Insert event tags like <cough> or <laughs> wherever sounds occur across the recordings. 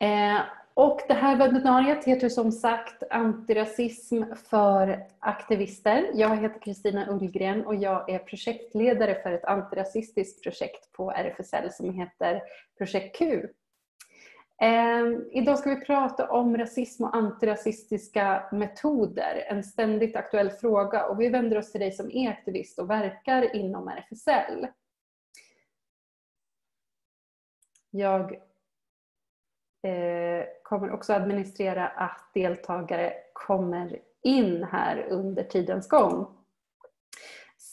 Eh, och det här webbinariet heter som sagt Antirasism för aktivister. Jag heter Kristina Ullgren och jag är projektledare för ett antirasistiskt projekt på RFSL som heter Projekt Q. Ehm, idag ska vi prata om rasism och antirasistiska metoder, en ständigt aktuell fråga och vi vänder oss till dig som är aktivist och verkar inom RFSL. Jag Eh, kommer också administrera att deltagare kommer in här under tidens gång.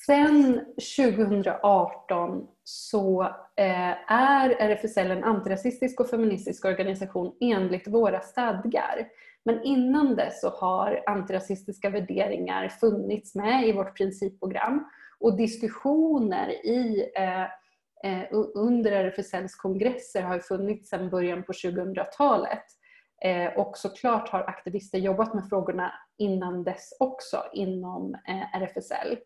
Sen 2018 så eh, är RFSL en antirasistisk och feministisk organisation enligt våra stadgar. Men innan dess så har antirasistiska värderingar funnits med i vårt principprogram och diskussioner i eh, eh, under RFSLs kongresser har funnits sedan början på 2000-talet. Eh, och såklart har aktivister jobbat med frågorna innan dess också inom eh, RFSL.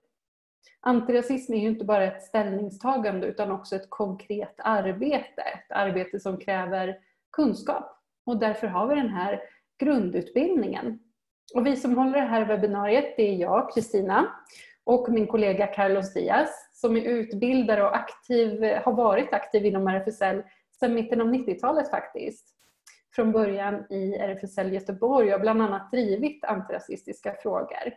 Antirasism är ju inte bara ett ställningstagande utan också ett konkret arbete. Ett arbete som kräver kunskap och därför har vi den här grundutbildningen. Och vi som håller det här webbinariet det är jag, Kristina och min kollega Carlos Diaz som är utbildare och aktiv, har varit aktiv inom RFSL sedan mitten av 90-talet faktiskt. Från början i RFSL Göteborg och bland annat drivit antirasistiska frågor.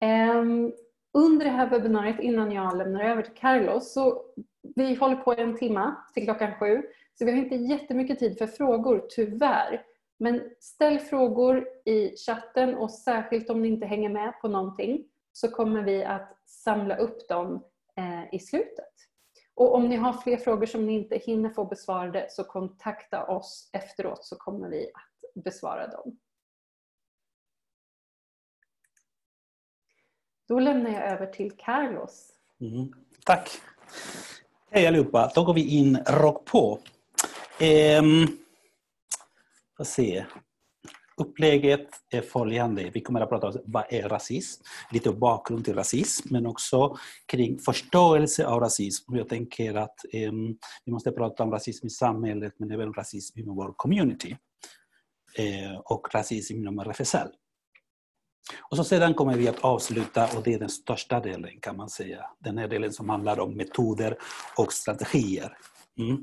Ehm, under det här webbinariet innan jag lämnar över till Carlos så vi håller på en timma till klockan sju så vi har inte jättemycket tid för frågor tyvärr. Men ställ frågor i chatten och särskilt om ni inte hänger med på någonting så kommer vi att samla upp dem eh, i slutet. Och om ni har fler frågor som ni inte hinner få besvarade så kontakta oss efteråt så kommer vi att besvara dem. Då lämnar jag över till Carlos. Mm, tack! Hej allihopa! Då går vi in rakt på. Ehm, Får se. Upplägget är följande. Vi kommer att prata om vad är rasism, lite bakgrund till rasism men också kring förståelse av rasism. Jag tänker att um, vi måste prata om rasism i samhället men även rasism inom vår community uh, och rasism inom RFSL. Och så sedan kommer vi att avsluta och det är den största delen kan man säga. Den här delen som handlar om metoder och strategier. Mm.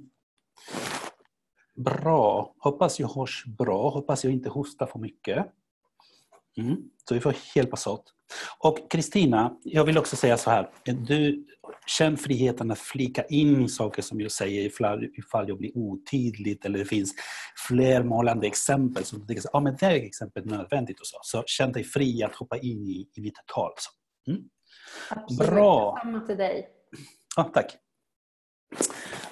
Bra. Hoppas jag hörs bra. Hoppas jag inte hostar för mycket. Mm. Så vi får hjälpas åt. Och Kristina, jag vill också säga så här. Du, känn friheten att flika in saker som jag säger ifall, jag blir otydlig. eller det finns fler målande exempel som du tänker att ah, det är exempel nödvändigt. Och så. så känn dig fri att hoppa in i, i mitt tal. Så. Mm. Absolut. Bra. Samma till dig. Ja, tack.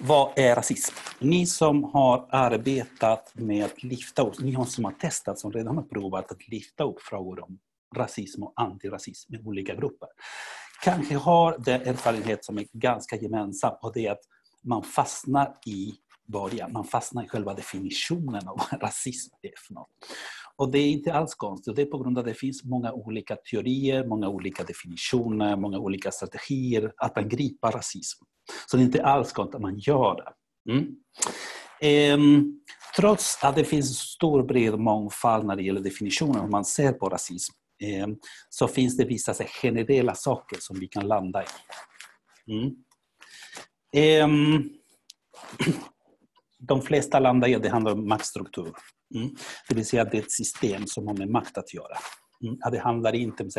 Vad är rasism? Ni som har arbetat med att lyfta upp, ni som har testat, som redan har provat att lyfta upp frågor om rasism och antirasism i olika grupper, kanske har den erfarenhet som är ganska gemensam och det är att man fastnar i början, man fastnar i själva definitionen av vad <laughs> rasism är för något. Och det är inte alls konstigt. Det är på grund av att det finns många olika teorier, många olika definitioner, många olika strategier att angripa rasism. Så det är inte alls konstigt att man gör det. Mm. Ehm, trots att det finns stor bred mångfald när det gäller definitioner hur man ser på rasism ehm, så finns det vissa så, generella saker som vi kan landa i. Mm. Ehm, <clears throat> de flesta landar i att det handlar om maktstruktur. Mm. Det vill säga att det är ett system som har med makt att göra. Mm. det handlar inte om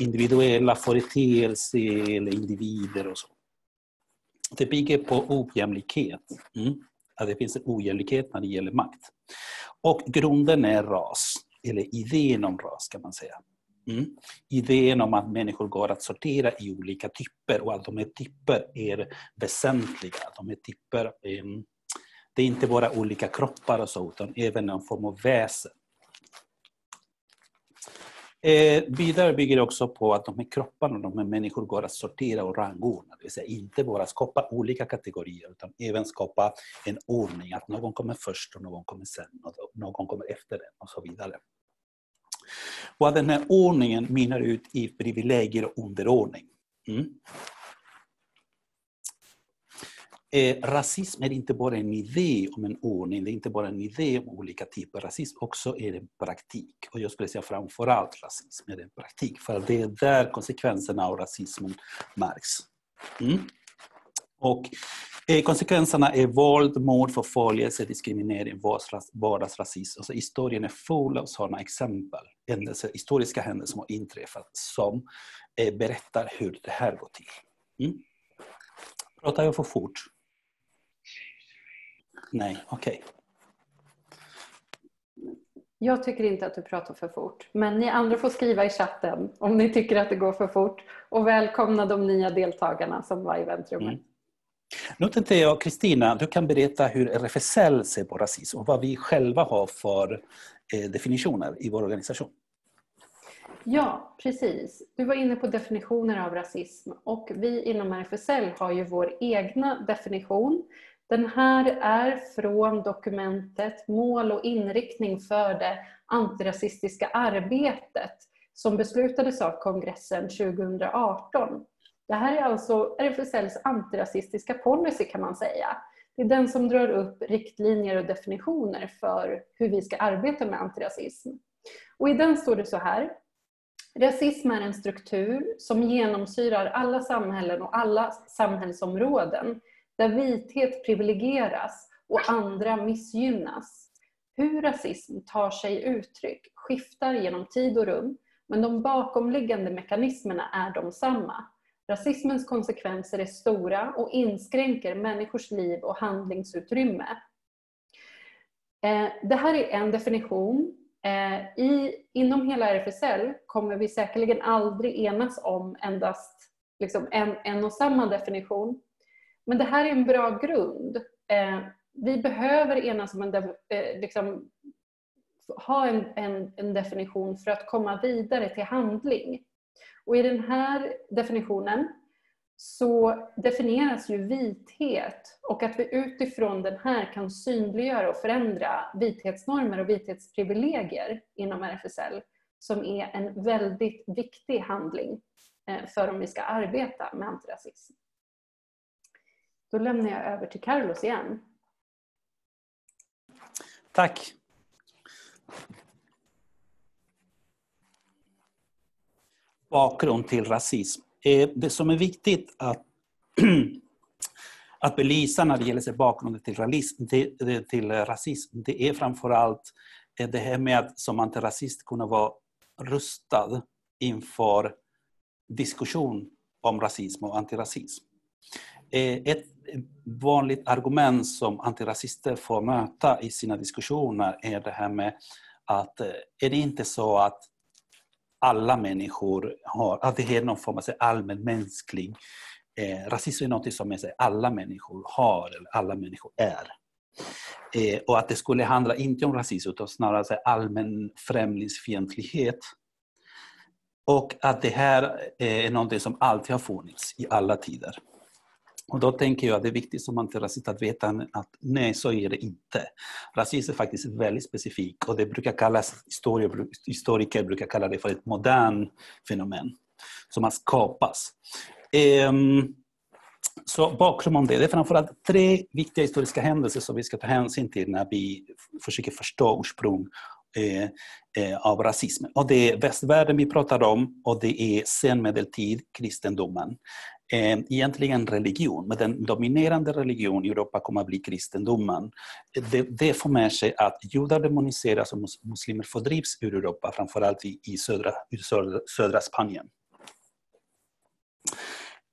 individuella företeelser eller individer och så. Det bygger på ojämlikhet. Mm. det finns en ojämlikhet när det gäller makt. Och grunden är ras, eller idén om ras kan man säga. Mm. Idén om att människor går att sortera i olika typer och att de här typer är väsentliga. De här typer um, det är inte bara olika kroppar och så, utan även någon form av väsen. Eh, vidare bygger det också på att de här kropparna, de här människorna går att sortera och rangordna. Det vill säga inte bara skapa olika kategorier utan även skapa en ordning att någon kommer först och någon kommer sen och någon kommer efter den och så vidare. Vad den här ordningen mynnar ut i privilegier och underordning. Mm. Eh, rasism är inte bara en idé om en ordning, det är inte bara en idé om olika typer av rasism, också är det en praktik. Och jag skulle säga framförallt rasism är en praktik, för det är där konsekvenserna av rasismen märks. Mm. Och eh, konsekvenserna är våld, mord, förföljelse, diskriminering, vardagsrasism. Alltså, historien är full av sådana exempel, händelser, historiska händelser som har inträffat som eh, berättar hur det här går till. Mm. Pratar jag för fort? Nej, okej. Okay. Jag tycker inte att du pratar för fort, men ni andra får skriva i chatten om ni tycker att det går för fort. Och välkomna de nya deltagarna som var i väntrummet. Mm. Nu tänkte jag, Kristina, du kan berätta hur RFSL ser på rasism och vad vi själva har för eh, definitioner i vår organisation. Ja, precis. Du var inne på definitioner av rasism och vi inom RFSL har ju vår egna definition den här är från dokumentet Mål och inriktning för det antirasistiska arbetet som beslutades av kongressen 2018. Det här är alltså RFSLs antirasistiska policy kan man säga. Det är den som drar upp riktlinjer och definitioner för hur vi ska arbeta med antirasism. Och I den står det så här. Rasism är en struktur som genomsyrar alla samhällen och alla samhällsområden där vithet privilegieras och andra missgynnas. Hur rasism tar sig uttryck skiftar genom tid och rum, men de bakomliggande mekanismerna är de samma. Rasismens konsekvenser är stora och inskränker människors liv och handlingsutrymme. Eh, det här är en definition. Eh, inom hela RFSL kommer vi säkerligen aldrig enas om endast liksom en och samma definition. Men det här är en bra grund. Eh, vi behöver enas om en, eh, liksom, ha en, en, en, definition för att komma vidare till handling. Och i den här definitionen så definieras ju vithet och att vi utifrån den här kan synliggöra och förändra vithetsnormer och vithetsprivilegier inom RFSL som är en väldigt viktig handling eh, för om vi ska arbeta med antirasism. Då lämnar jag över till Carlos igen. Tack. Bakgrund till rasism. Eh, det som är viktigt att, <clears throat> att belysa när det gäller bakgrunden till, realism, till, till rasism, det är framförallt eh, det här med att som antirasist kunna vara rustad inför diskussion om rasism och antirasism. Eh, ett vanligt argument som antirasister får möta i sina diskussioner är det här med att eh, är det inte så att alla människor har, att det är någon form av allmänmänsklig eh, rasism är något som säger, alla människor har, eller alla människor är. Eh, och att det skulle handla inte om rasism utan snarare allmän främlingsfientlighet. Och att det här eh, är något som alltid har funnits i alla tider. Och då tänker jag att det är viktigt som antirasist att veta att nej, så är det inte. Rasism är faktiskt väldigt specifik och det brukar kallas, historiker brukar kalla det för ett modernt fenomen som har skapats. Um, så bakgrund om det, det är framförallt tre viktiga historiska händelser som vi ska ta hänsyn till när vi försöker förstå ursprung eh, eh, av rasism. Och det är västvärlden vi pratar om och det är senmedeltid, kristendomen eh, egentligen religion, men den dominerande religion i Europa kommer att bli kristendomen. Det, det får med sig att judar demoniseras och muslimer fördrivs ur Europa, framförallt i, i södra, södra, Spanien.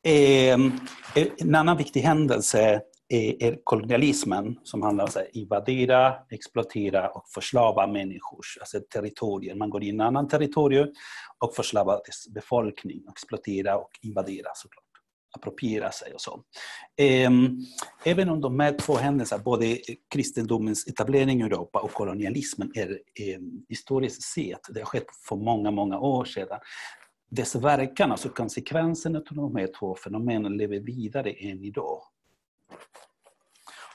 Eh, en annan viktig händelse är kolonialismen som handlar om att invadera, exploatera och förslava människors alltså territorier. Man går in i en annan territorium och förslavar dess befolkning, exploatera och invadera såklart appropriera sig och så. Ehm, även om de här två händelserna, både kristendomens etablering i Europa och kolonialismen, är ehm, historiskt sett, det har skett för många, många år sedan, dess verkan, alltså konsekvenserna av de här två fenomenen, lever vidare än idag.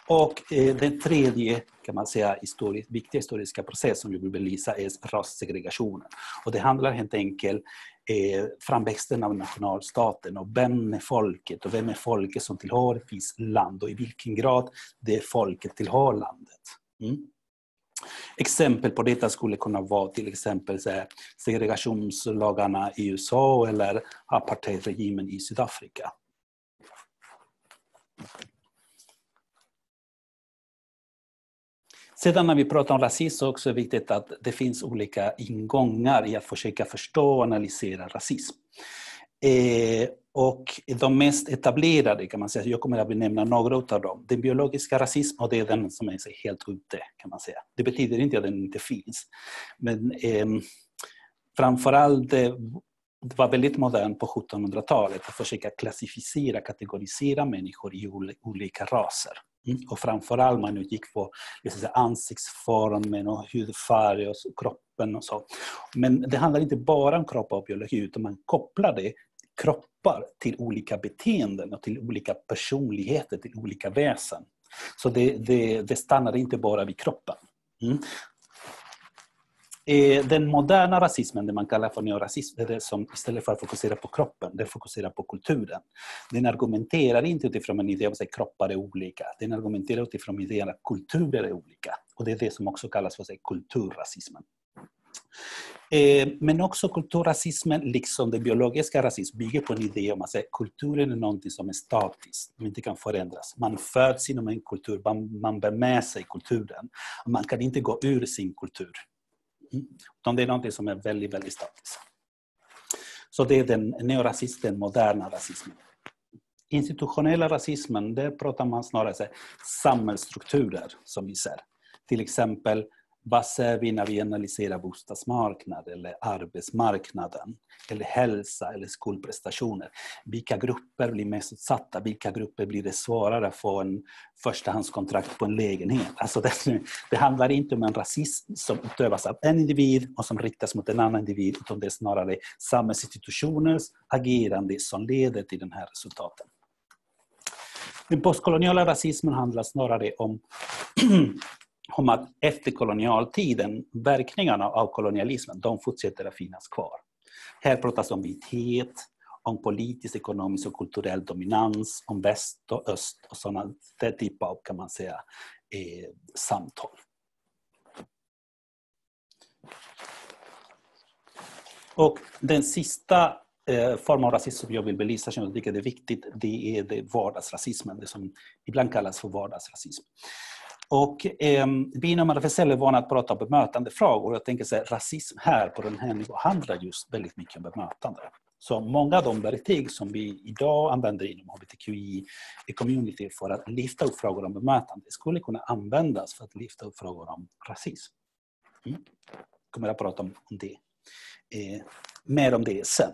Och eh, den tredje kan man säga, historisk, viktiga historiska processen som vi vill belysa är rassegregationen. Och det handlar helt enkelt eh, framväxten av nationalstaten och vem är folket och vem är folket som tillhör ett visst land och i vilken grad det folket tillhör landet. Mm. Exempel på detta skulle kunna vara till exempel så segregationslagarna i USA eller apartheidregimen i Sydafrika. Sedan när vi pratar om rasism så också är det viktigt att det finns olika ingångar i att försöka förstå och analysera rasism. Eh, och de mest etablerade kan man säga, jag kommer att nämna några av dem. Den biologiska rasismen, det är den som är helt ute kan man säga. Det betyder inte att den inte finns. Men ehm, eh, framförallt det var väldigt modernt på 1700-talet att försöka klassificera, kategorisera människor i olika raser. Och framförallt man utgick på ansiktsformen och hudfärg och kroppen och så. Men det handlar inte bara om kropp och biologi utan man kopplar det kroppar till olika beteenden och till olika personligheter, till olika väsen. Så det, det, det stannar inte bara vid kroppen. Mm. Eh, den moderna rasismen, det man kallar för neorasism, är det som istället för att fokusera på kroppen, den fokuserar på kulturen. Den argumenterar inte utifrån en idé om att kroppar är olika, den argumenterar utifrån idén att kulturer är olika. Och det är det som också kallas för sig, kulturrasismen. Eh, men också kulturrasismen, liksom den biologiska rasismen, bygger på en idé om att kulturen är något som är statiskt, som inte kan förändras. Man föds inom en kultur, man bär med sig kulturen. Man kan inte gå ur sin kultur. Mm. Utan det är någonting som är väldigt, väldigt statiskt. Så det är den neorasisten, moderna rasismen. Institutionella rasismen, där pratar man snarare om samhällsstrukturer som vi ser. Till exempel vad ser vi när vi analyserar bostadsmarknad eller arbetsmarknaden eller hälsa eller skolprestationer? Vilka grupper blir mest utsatta? Vilka grupper blir det svårare att få en förstahandskontrakt på en lägenhet? Alltså det, det handlar inte om en rasism som utövas av en individ och som riktas mot en annan individ utan det är snarare samhällsinstitutioners agerande som leder till de här resultaten. Den postkoloniala rasismen handlar snarare om om att efter kolonialtiden, verkningarna av kolonialismen, de fortsätter att finnas kvar. Här pratas om vithet, om politisk, ekonomisk och kulturell dominans, om väst och öst och sådana typer av, kan man säga, eh, samtal. Och den sista eh, formen av rasism som jag vill belysa, som jag tycker är viktigt, det är det vardagsrasismen, det som ibland kallas för vardagsrasism. Och eh, inom RFSL är vana att prata om bemötandefrågor. Jag tänker säga rasism här på den här nivån handlar just väldigt mycket om bemötande. Så många av de verktyg som vi idag använder inom hbtqi-community för att lyfta upp frågor om bemötande skulle kunna användas för att lyfta upp frågor om rasism. Mm. Jag kommer att prata om det. Eh, mer om det sen.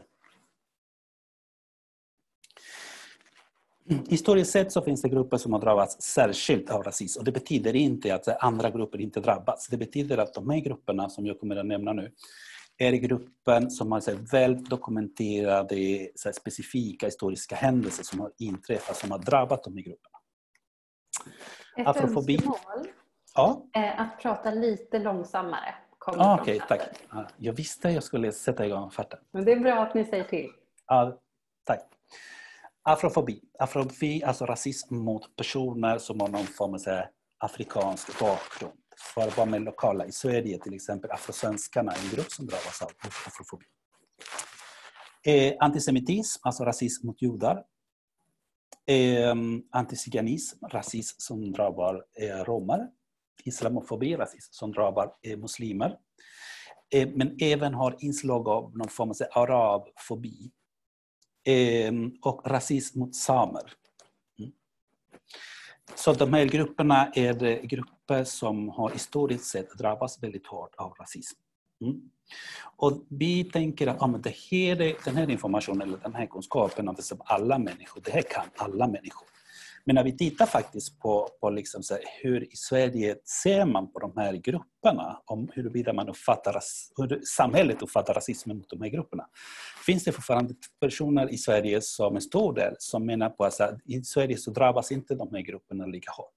Historiskt sett så finns det grupper som har drabbats särskilt av rasism. Och det betyder inte att andra grupper inte drabbats. Det betyder att de här grupperna som jag kommer att nämna nu är gruppen som har väl dokumenterade så specifika historiska händelser som har inträffat, som har drabbat de här grupperna. Ett Afrofobi. önskemål ja? Eh, att prata lite långsammare. Ah, Okej, okay, tack. Jag visste jag skulle sätta igång farten. Men det är bra att ni säger till. Ja, tack. Afrofobi. Afrofobi, alltså rasism mot personer som har någon form av afrikansk bakgrund. För att vara med lokala, i Sverige till exempel afrosvenskarna, en grupp som drabbas av afrofobi. Eh, antisemitism, alltså rasism mot judar. Eh, antiziganism, rasism som drabbar eh, romer. Islamofobi, rasism som drabbar eh, muslimer. Eh, men även har inslag av någon form av arabfobi Ehm, och rasism mot samer. Mm. Så de här grupperna är grupper som har historiskt sett drabbats väldigt hårt av rasism. Mm. Och vi tänker att ja, men det här, den här informationen eller den här kunskapen används alla människor. Det här kan alla människor. Men när vi tittar faktiskt på, på liksom så här, hur i Sverige ser man på de här grupperna, om huruvida man uppfattar, hur samhället uppfattar rasismen mot de här grupperna. Finns det fortfarande personer i Sverige som en stor del som menar på att här, i Sverige så drabbas inte de här grupperna lika hårt?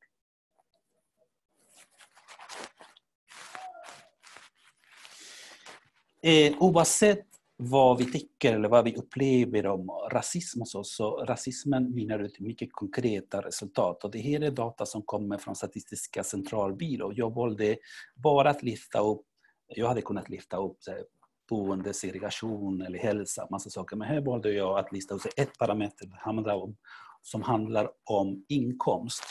Eh, oavsett vad vi tycker eller vad vi upplever om rasism och så, så rasismen mynnar ut mycket konkreta resultat. Och det här är data som kommer från Statistiska centralbyrån. Jag valde bara att lyfta upp, jag hade kunnat lyfta upp boende, segregation eller hälsa, massa saker. Men här valde jag att lista upp ett parameter som handlar om inkomst.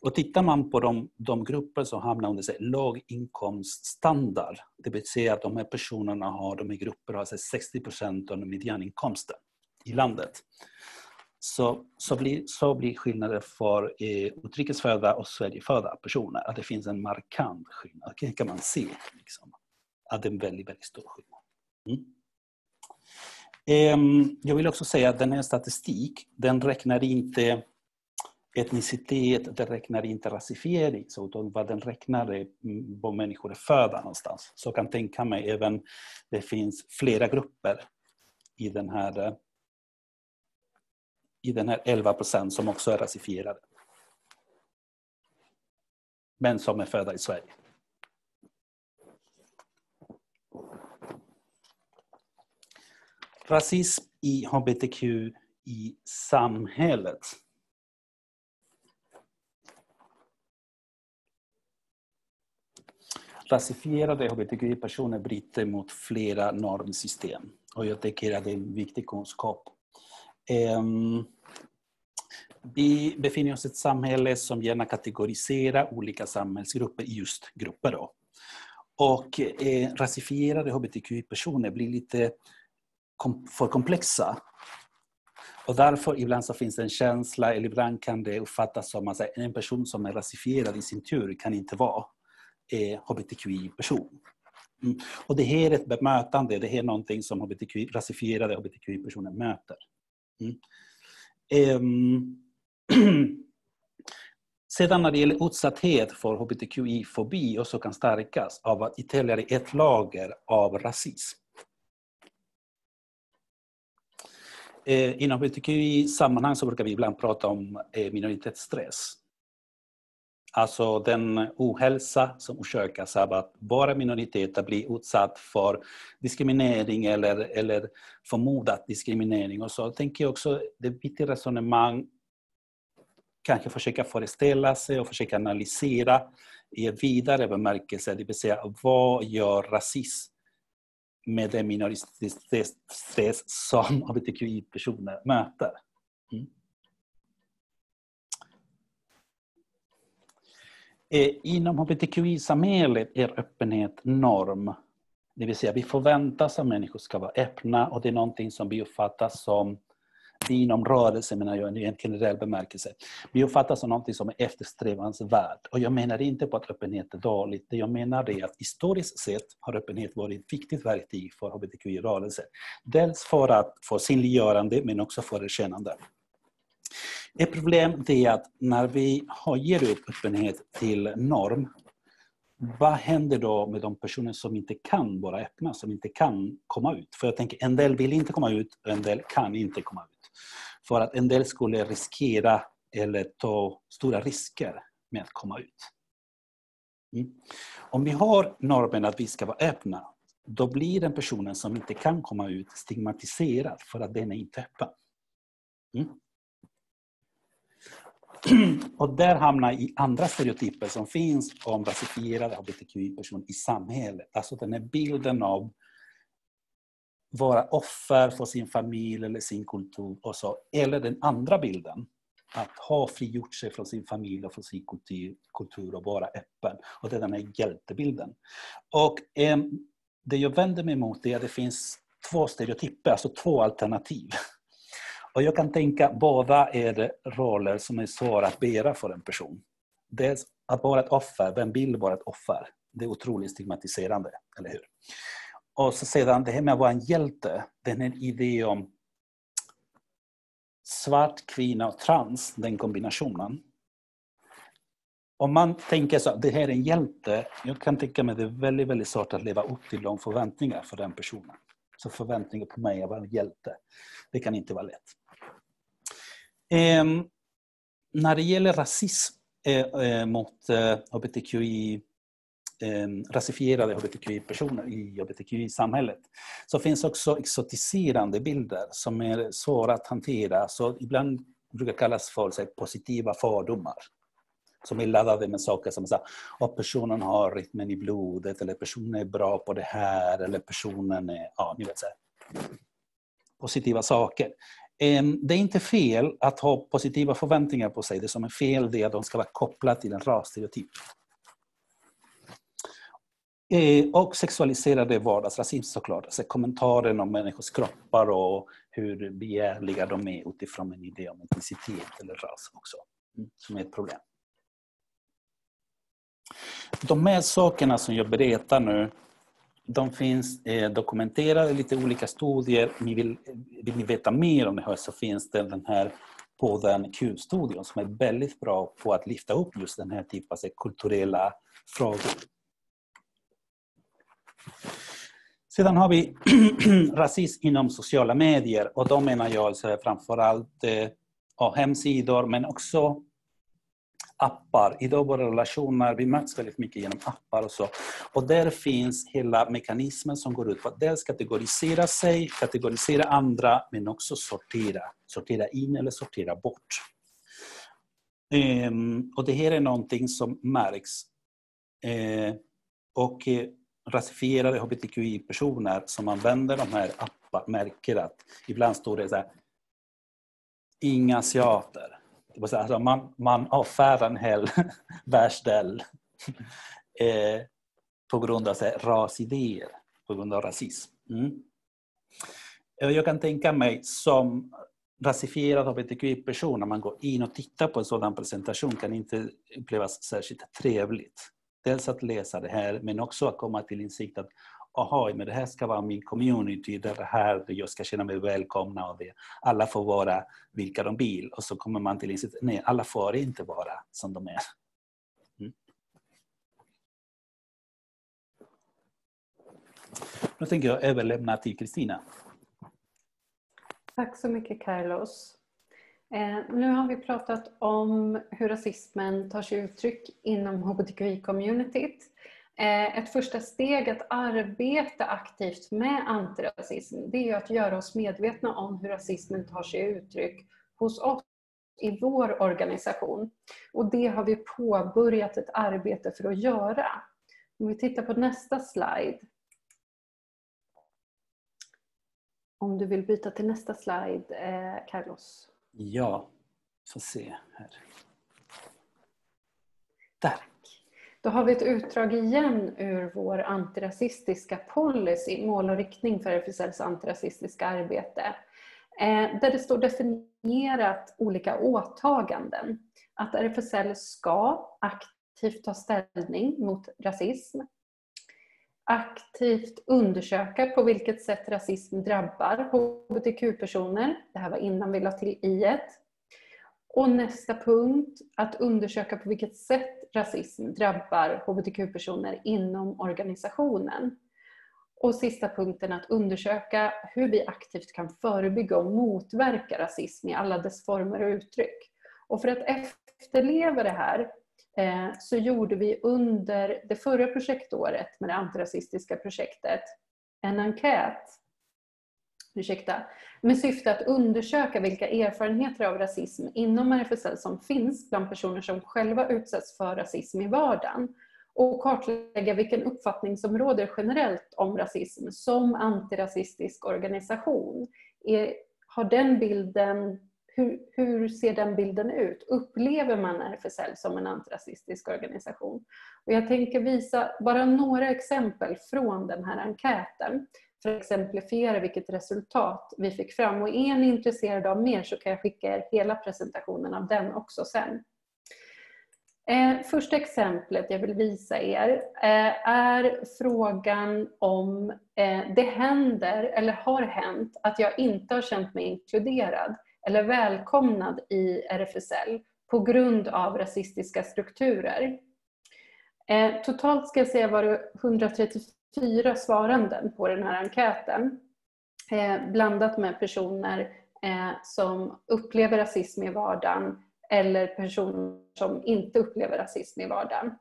Och tittar man på de, de grupper som hamnar under sig, låg inkomststandard, det vill säga att de här personerna har, de här grupperna har 60 procent av medianinkomsten i landet. Så, så, blir, så blir skillnaden för eh, utrikesfödda och Sverigefödda personer, att det finns en markant skillnad, det kan man se. Liksom, att det är en väldigt, väldigt stor skillnad. Mm. Eh, jag vill också säga att den här statistiken, den räknar inte etnicitet, det räknar inte rasifiering, så utan vad den räknar är mm, var människor är födda någonstans. Så kan tänka mig även det finns flera grupper i den här, eh, i den här 11 procent som också är rasifierade. Men som är födda i Sverige. Rasism i hbtq i samhället. klassifierade hbtqi-personer bryter mot flera normsystem. Och jag tycker att det är en viktig kunskap. Ehm, vi befinner oss i ett samhälle som gärna kategoriserar olika samhällsgrupper i just grupper. Då. Och eh, rasifierade hbtqi-personer blir lite kom för komplexa. Och därför ibland så finns det en känsla, eller ibland kan det uppfattas som att en person som är rasifierad i sin tur kan inte vara eh, hbtqi-person. Mm. Och det här är ett bemötande, det här är någonting som HBTQ, rasifierade hbtqi-personer möter. Mm. Ehm. <clears throat> Sedan när det gäller utsatthet för hbtqi-fobi och också kan stärkas av ytterligare ett lager av rasism. Eh, inom hbtqi-sammanhang så brukar vi ibland prata om eh, minoritetsstress. Alltså den ohälsa som orsakas av att vara minoritet, att bli utsatt för diskriminering eller, eller förmodad diskriminering. Och så tänker jag också, det är ett viktigt resonemang, kanske försöka föreställa sig och försöka analysera i en vidare bemärkelse, det vill säga vad gör rasism med den minoritet som <laughs> hbtqi-personer möter? Eh, inom hbtqi-samhället är öppenhet norm. Det vill säga, vi förväntas att människor ska vara öppna och det är någonting som vi uppfattar som inom rörelsen menar jag, i en generell bemärkelse. Vi uppfattar som någonting som är eftersträvansvärt. Och jag menar inte på att öppenhet är dåligt. Det jag menar är att historiskt sett har öppenhet varit ett viktigt verktyg för hbtqi-rörelsen. Dels för att få synliggörande men också för erkännande. Ett problem är att när vi har ger upp öppenhet till norm, vad händer då med de personer som inte kan vara öppna, som inte kan komma ut? För jag tänker, en del vill inte komma ut och en del kan inte komma ut. För att en del skulle riskera eller ta stora risker med att komma ut. Mm. Om vi har normen att vi ska vara öppna, då blir den personen som inte kan komma ut stigmatiserad för att den är inte öppen. Mm. <clears throat> Och där hamnar jag i andra stereotyper som finns om rasifierade hbtqi-personer i samhället. Alltså den här bilden av vara offer för sin familj eller sin kultur och så. Eller den andra bilden, att ha frigjort sig från sin familj och från sin kultur och vara öppen. Och det är den här hjältebilden. Och eh, det jag vänder mig mot är att det finns två stereotyper, alltså två alternativ <laughs> Och jag kan tänka att båda är roller som är svåra att bära för en person. Dels att vara ett offer, vem vill vara ett offer? Det är otroligt stigmatiserande, eller hur? Och så sedan det här med att vara en hjälte, den här idén om svart kvinna och trans, den kombinationen. Om man tänker så, det här är en hjälte, jag kan tänka mig det är väldigt, väldigt svårt att leva upp till de förväntningar för den personen. Så förväntningar på mig att vara en hjälte, det kan inte vara lätt. Eh, när det gäller rasism eh, eh mot eh, hbtqi eh, rasifierade hbtqi-personer i hbtqi-samhället. Så finns också exotiserande bilder som är svåra att hantera, så ibland brukar kallas för här, positiva fördomar som är laddade med saker som att oh, personen har rytmen i blodet eller personen är bra på det här eller personen är, ja ni vet så här, positiva saker. Ehm, det är inte fel att ha positiva förväntningar på sig. Det som är fel det är att de ska vara kopplade till en rasstereotyp. Ehm, och sexualiserade vardagsrasism såklart. Alltså kommentaren om människors kroppar och hur begärliga de är utifrån en idé om etnicitet eller ras också. Mm, som är ett problem. De här sakerna som jag berättar nu de finns eh, dokumenterade i lite olika studier. Ni vill, vill ni veta mer om det här så finns det den här podden Q-studion som är väldigt bra på att lyfta upp just den här typen av kulturella frågor. Sedan har vi <clears throat> rasism inom sociala medier och då menar jag alltså framförallt eh, av hemsidor men också appar. Idag är våra relationer, vi möts väldigt mycket genom appar och så. Och där finns hela mekanismen som går ut på att dels kategorisera sig, kategorisera andra, men också sortera. Sortera in eller sortera bort. Ehm, och det här är någonting som märks. Ehm, och eh, rasifierade hbtqi-personer som använder de här apparna märker att ibland står det så här, inga asiater, Alltså man, man avfärdar en hel <laughs> världsdel <laughs> eh, på grund av så, rasidéer, på grund av rasism. Mm. Eh, jag kan tänka mig som rasifierad hbtqi-person, när man går in och tittar på en sådan presentation, kan inte upplevas särskilt trevligt. Dels att läsa det här, men också att komma till insikt att aha, men det här ska vara min community, där det här jag ska känna mig välkomna och det. Alla får vara vilka de vill och så kommer man till insikt, nej alla får inte vara som de är. Mm. Nu tänker jag överlämna till Kristina. Tack så mycket Carlos. Eh, nu har vi pratat om hur rasismen tar sig uttryck inom hbtqi-communityt Eh, ett första steg att arbeta aktivt med antirasism det är att göra oss medvetna om hur rasismen tar sig uttryck hos oss i vår organisation. Och det har vi påbörjat ett arbete för att göra. Om vi tittar på nästa slide. Om du vill byta till nästa slide, eh, Carlos. Ja, får se här. Där. Då har vi ett utdrag igen ur vår antirasistiska policy, mål och riktning för RFSLs antirasistiska arbete. Eh, där det står definierat olika åtaganden. Att RFSL ska aktivt ta ställning mot rasism. Aktivt undersöka på vilket sätt rasism drabbar hbtq-personer. Det här var innan vi la till i -et. Och nästa punkt, att undersöka på vilket sätt rasism drabbar hbtq-personer inom organisationen. Och sista punkten att undersöka hur vi aktivt kan förebygga och motverka rasism i alla dess former och uttryck. Och för att efterleva det här eh, så gjorde vi under det förra projektåret med det antirasistiska projektet en enkät ursäkta, med syfte att undersöka vilka erfarenheter av rasism inom RFSL som finns bland personer som själva utsätts för rasism i vardagen och kartlägga vilken uppfattning som råder generellt om rasism som antirasistisk organisation. Är, har den bilden, hur, hur, ser den bilden ut? Upplever man RFSL som en antirasistisk organisation? Och jag tänker visa bara några exempel från den här enkäten för att exemplifiera vilket resultat vi fick fram. Och är ni intresserade av mer så kan jag skicka er hela presentationen av den också sen. Eh, första exemplet jag vill visa er eh, är frågan om eh, det händer eller har hänt att jag inte har känt mig inkluderad eller välkomnad i RFSL på grund av rasistiska strukturer. Totalt ska jag säga var det 134 fyra svaranden på den här enkäten eh, blandat med personer eh, som upplever rasism i vardagen eller personer som inte upplever rasism i vardagen.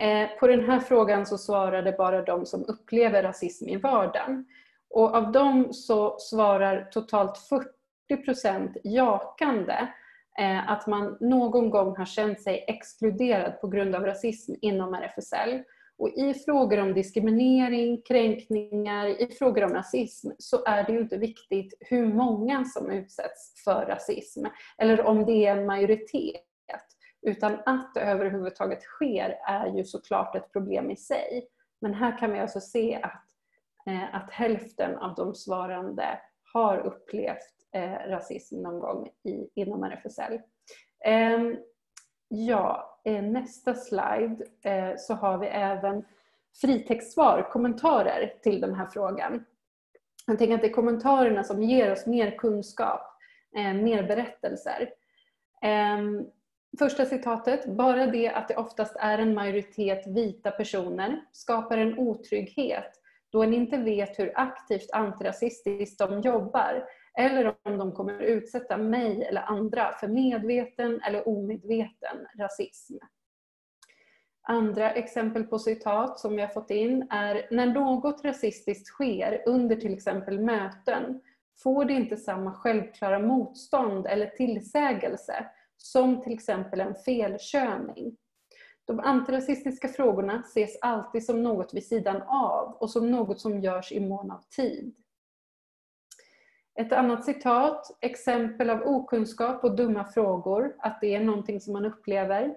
Eh, på den här frågan så svarade bara de som upplever rasism i vardagen. Och av dem så svarar totalt 40 jakande eh, att man någon gång har känt sig exkluderad på grund av rasism inom RFSL och i frågor om diskriminering, kränkningar, i frågor om rasism så är det ju inte viktigt hur många som utsätts för rasism eller om det är en majoritet. Utan att det överhuvudtaget sker är ju såklart ett problem i sig. Men här kan vi alltså se att, eh, att hälften av de svarande har upplevt eh, rasism någon gång i, inom RFSL. Ehm, Ja, nästa slide eh, så har vi även fritextsvar, kommentarer till den här frågan. Jag tänker att det är kommentarerna som ger oss mer kunskap, eh, mer berättelser. Ehm, första citatet, bara det att det oftast är en majoritet vita personer skapar en otrygghet då en inte vet hur aktivt antirasistiskt de jobbar eller om de kommer utsätta mig eller andra för medveten eller omedveten rasism. Andra exempel på citat som jag fått in är när något rasistiskt sker under till exempel möten får det inte samma självklara motstånd eller tillsägelse som till exempel en felkörning. De antirasistiska frågorna ses alltid som något vid sidan av och som något som görs i mån av tid. Ett annat citat, exempel av okunskap och dumma frågor, att det är någonting som man upplever.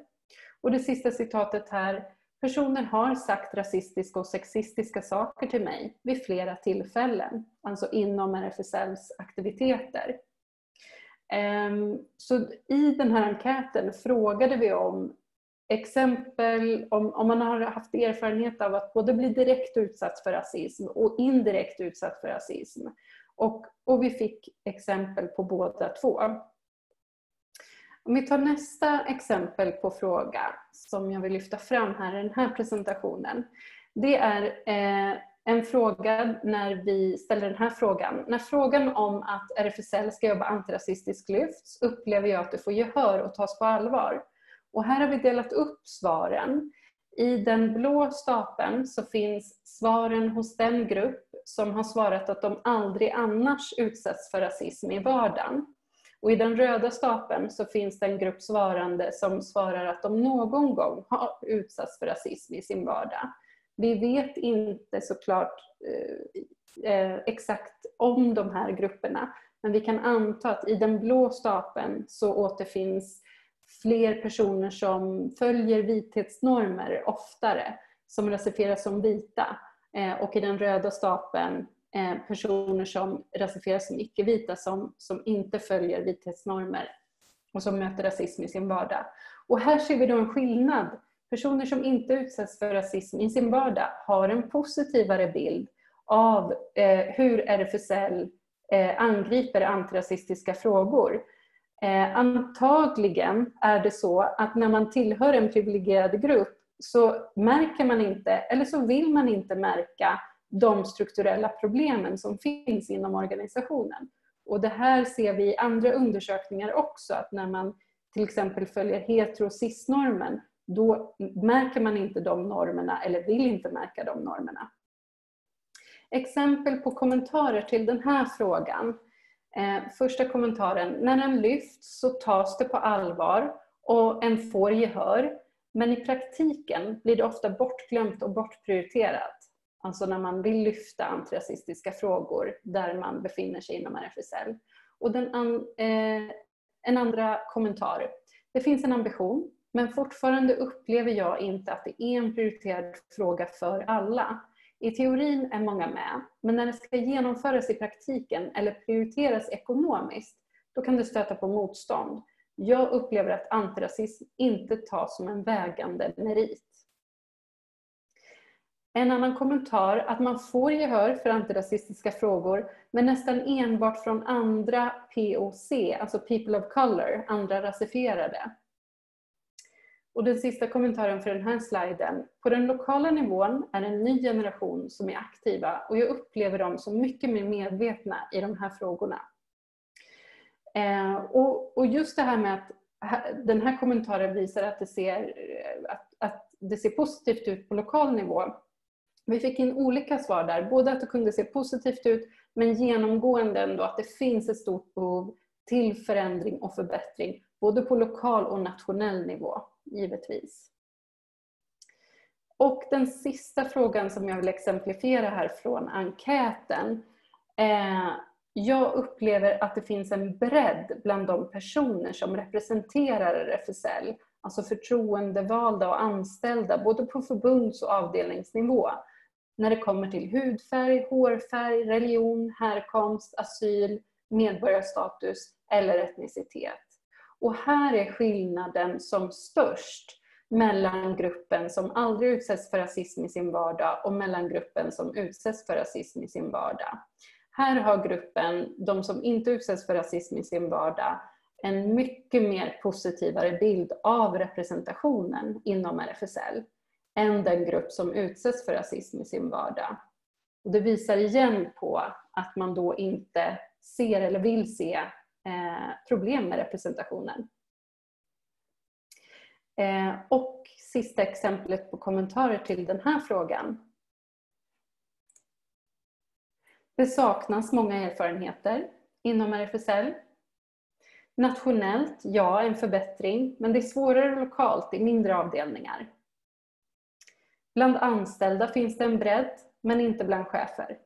Och det sista citatet här, personer har sagt rasistiska och sexistiska saker till mig vid flera tillfällen, alltså inom RFSLs aktiviteter. Ehm, så i den här enkäten frågade vi om exempel om, om man har haft erfarenhet av att både bli direkt utsatt för rasism och indirekt utsatt för rasism. Och, och vi fick exempel på båda två. Om vi tar nästa exempel på fråga som jag vill lyfta fram här i den här presentationen. Det är eh, en fråga när vi ställer den här frågan. När frågan om att RFSL ska jobba antirasistiskt lyfts upplever jag att det får gehör och tas på allvar. Och här har vi delat upp svaren i den blå stapeln så finns svaren hos den grupp som har svarat att de aldrig annars utsätts för rasism i vardagen. Och I den röda stapeln så finns det en grupp svarande som svarar att de någon gång har utsatts för rasism i sin vardag. Vi vet inte såklart eh, eh, exakt om de här grupperna men vi kan anta att i den blå stapeln så återfinns fler personer som följer vithetsnormer oftare, som rasifieras som vita. Eh, och i den röda stapeln eh, personer som rasifieras som icke-vita, som, som inte följer vithetsnormer och som möter rasism i sin vardag. Och här ser vi då en skillnad. Personer som inte utsätts för rasism i sin vardag har en positivare bild av eh, hur RFSL angriper antirasistiska frågor Eh, antagligen är det så att när man tillhör en privilegierad grupp så märker man inte, eller så vill man inte märka de strukturella problemen som finns inom organisationen. Och det här ser vi i andra undersökningar också, att när man till exempel följer hetero och cis-normen, då märker man inte de normerna eller vill inte märka de normerna. Exempel på kommentarer till den här frågan Eh, första kommentaren, när den lyfts så tas det på allvar och en får gehör. Men i praktiken blir det ofta bortglömt och bortprioriterat. Alltså när man vill lyfta antirasistiska frågor där man befinner sig inom RFSL. Och an, eh, en andra kommentar. Det finns en ambition men fortfarande upplever jag inte att det är en prioriterad fråga för alla. I teorin är många med, men när det ska genomföras i praktiken eller prioriteras ekonomiskt, då kan det stöta på motstånd. Jag upplever att antirasism inte tas som en vägande merit. En annan kommentar, att man får gehör för antirasistiska frågor, men nästan enbart från andra POC, alltså people of color, andra rasifierade. Och den sista kommentaren för den här sliden. På den lokala nivån är det en ny generation som är aktiva och jag upplever dem som mycket mer medvetna i de här frågorna. Eh, och, och, just det här med att den här kommentaren visar att det ser, att, att det ser positivt ut på lokal nivå. Vi fick in olika svar där, både att det kunde se positivt ut men genomgående ändå att det finns ett stort behov till förändring och förbättring både på lokal och nationell nivå givetvis. Och den sista frågan som jag vill exemplifiera här från enkäten. Eh, jag upplever att det finns en bredd bland de personer som representerar RFSL, alltså förtroendevalda och anställda, både på förbunds och avdelningsnivå, när det kommer till hudfärg, hårfärg, religion, härkomst, asyl, medborgarstatus eller etnicitet. Och här är skillnaden som störst mellan gruppen som aldrig utsätts för rasism i sin vardag och mellan gruppen som utsätts för rasism i sin vardag. Här har gruppen, de som inte utsätts för rasism i sin vardag, en mycket mer positivare bild av representationen inom RFSL än den grupp som utsätts för rasism i sin vardag. Och det visar igen på att man då inte ser eller vill se Eh, problem med representationen. Eh, och sista exemplet på kommentarer till den här frågan. Det saknas många erfarenheter inom RFSL. Nationellt, ja, en förbättring, men det är svårare lokalt i mindre avdelningar. Bland anställda finns det en bredd, men inte bland chefer.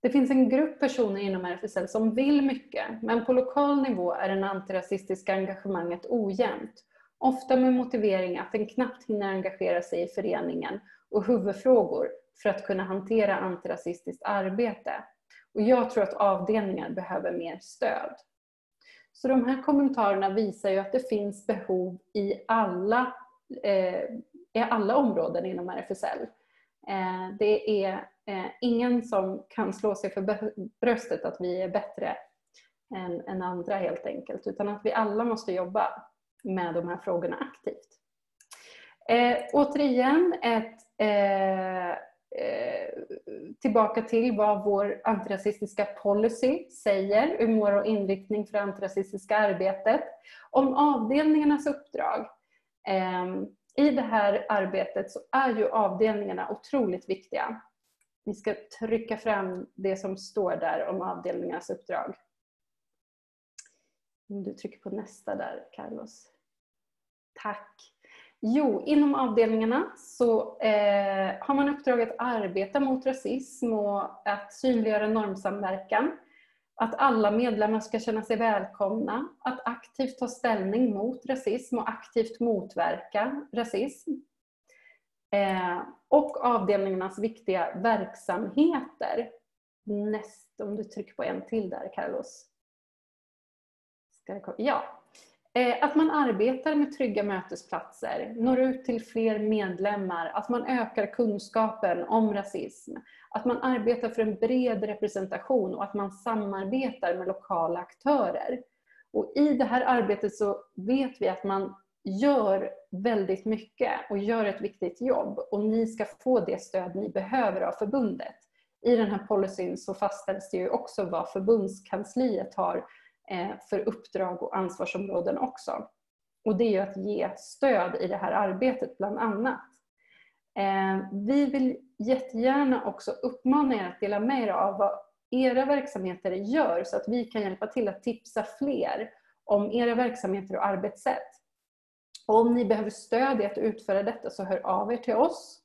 Det finns en grupp personer inom RFSL som vill mycket men på lokal nivå är det antirasistiska engagemanget ojämnt. Ofta med motivering att den knappt hinner engagera sig i föreningen och huvudfrågor för att kunna hantera antirasistiskt arbete. Och jag tror att avdelningar behöver mer stöd. Så de här kommentarerna visar ju att det finns behov i alla, eh, i alla områden inom RFSL. Eh, det är Eh, ingen som kan slå sig för bröstet att vi är bättre än, än andra helt enkelt utan att vi alla måste jobba med de här frågorna aktivt. Eh, återigen ett eh, eh tillbaka till vad vår antirasistiska policy säger, hur mål och inriktning för det antirasistiska arbetet, om avdelningarnas uppdrag. Eh, I det här arbetet så är ju avdelningarna otroligt viktiga vi ska trycka fram det som står där om avdelningarnas uppdrag. Du trycker på nästa där, Carlos. Tack. Jo, inom avdelningarna så eh, har man uppdrag att arbeta mot rasism och att synliggöra normsamverkan. Att alla medlemmar ska känna sig välkomna. Att aktivt ta ställning mot rasism och aktivt motverka rasism. Eh, och avdelningarnas viktiga verksamheter. Näst, om du trycker på en till där, Carlos. ja. Eh, att man arbetar med trygga mötesplatser, når ut till fler medlemmar, att man ökar kunskapen om rasism, att man arbetar för en bred representation och att man samarbetar med lokala aktörer. Och I det här arbetet så vet vi att man gör väldigt mycket och gör ett viktigt jobb och ni ska få det stöd ni behöver av förbundet. I den här policyn så fastställs det ju också vad förbundskansliet har eh, för uppdrag och ansvarsområden också. Och det är ju att ge stöd i det här arbetet bland annat. Eh, vi vill jättegärna också uppmana er att dela med er av vad era verksamheter gör så att vi kan hjälpa till att tipsa fler om era verksamheter och arbetssätt. Om ni behöver stöd i att utföra detta så hör av er till oss.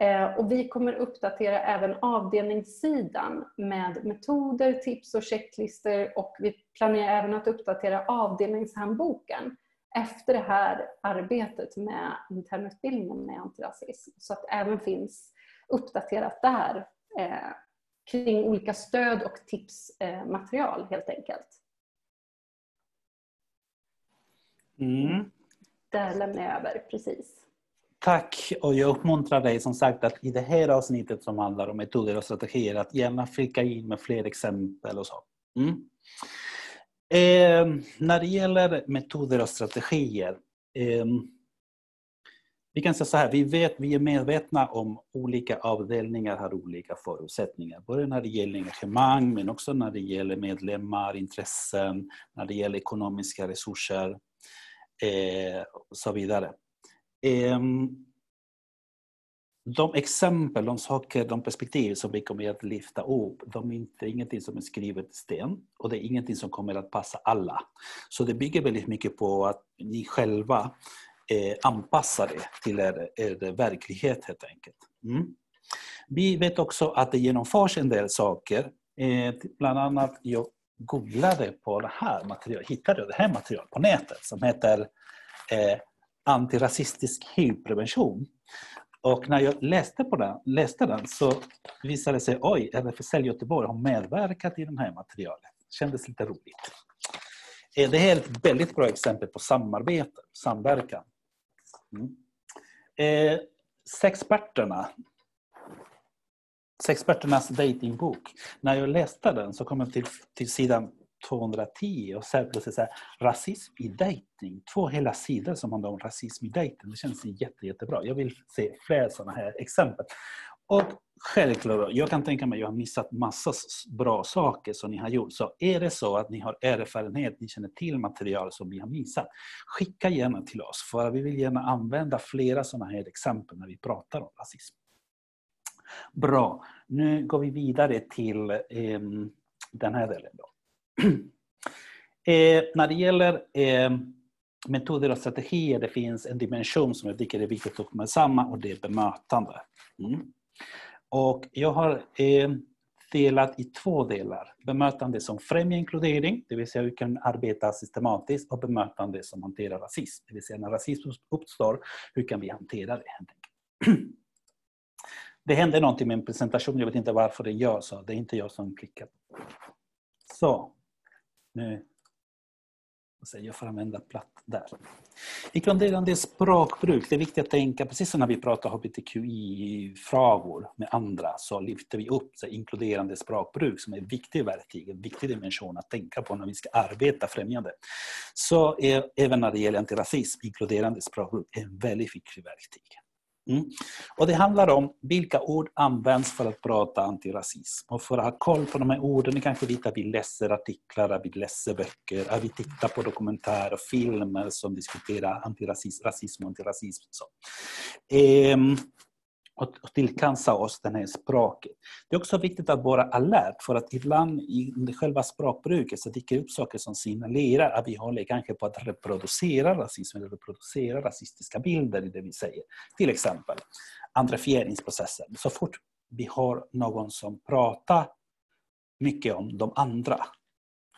Eh, och vi kommer uppdatera även avdelningssidan med metoder, tips och checklistor och vi planerar även att uppdatera avdelningshandboken efter det här arbetet med internutbildningen med antirasism. Så att det även finns uppdaterat där eh, kring olika stöd och tipsmaterial eh, helt enkelt. Mm det lämnar jag över. Precis. Tack! Och jag uppmuntrar dig som sagt att i det här avsnittet som handlar om metoder och strategier att gärna flika in med fler exempel och så. Mm. Eh, när det gäller metoder och strategier eh, vi kan säga så här, vi, vet, vi är medvetna om olika avdelningar har olika förutsättningar. Både när det gäller engagemang men också när det gäller medlemmar, intressen, när det gäller ekonomiska resurser eh, och så vidare. Eh, de exempel, de saker, de perspektiv som vi kommer att lyfta upp, de är inte, ingenting som är skrivet i sten och det är ingenting som kommer att passa alla. Så det bygger väldigt mycket på att ni själva eh, anpassar det till er, er verklighet helt enkelt. Mm. Vi vet också att det genomförs en del saker. Eh, bland annat, jag googlade på det här materialet, hittade jag det här materialet på nätet som heter eh, Antirasistisk hivprevention. Och när jag läste, på den, läste den så visade det sig oj, RFSL Göteborg har medverkat i det här materialet. kändes lite roligt. Eh, det här är ett väldigt bra exempel på samarbete, samverkan. Mm. Eh, sexperterna, Sexperternas datingbok. När jag läste den så kom jag till, till sidan 210 och så här plötsligt så här, rasism i dating. Två hela sidor som handlar om rasism i dating. Det känns jätte, jättebra. Jag vill se fler sådana här exempel. Och självklart, jag kan tänka mig att jag har missat massa bra saker som ni har gjort. Så är det så att ni har erfarenhet, ni känner till material som vi har missat, skicka gärna till oss. För vi vill gärna använda flera sådana här exempel när vi pratar om rasism. Bra, nu går vi vidare till eh, den här delen. Då. <clears throat> eh, när det gäller eh, metoder och strategier, det finns en dimension som jag tycker är viktig att uppmärksamma och det är bemötande. Mm. Och jag har ehm, delat i två delar. Bemötande som främjar inkludering, det vill säga hur vi kan arbeta systematiskt och bemötande som hanterar rasism, det vill säga när rasism uppstår, hur kan vi hantera det? <clears throat> Det hände någonting med min presentation, jag vet inte varför det gör så. Det är inte jag som klickar. Så, nu jag får använda platt där. Inkluderande språkbruk, det är viktigt att tänka, precis som när vi pratar hbtqi-frågor med andra så lyfter vi upp så inkluderande språkbruk som är ett viktigt verktyg, en viktig dimension att tänka på när vi ska arbeta främjande. Så även när det gäller antirasism, inkluderande språkbruk är ett väldigt viktigt verktyg. Mm. Och Det handlar om vilka ord används för att prata antirasism. Och för att ha koll på de här orden kanske vi att vi läser artiklar, vi läser böcker, att vi tittar på dokumentärer, och filmer som diskuterar antirasism, rasism och antirasism. Så. Ehm, och tillkansa oss det här språket. Det är också viktigt att vara alert för att ibland i själva språkbruket så dyker upp saker som signalerar att vi håller kanske på att reproducera rasism eller reproducera rasistiska bilder i det vi säger. Till exempel andrefieringsprocessen. Så fort vi har någon som pratar mycket om de andra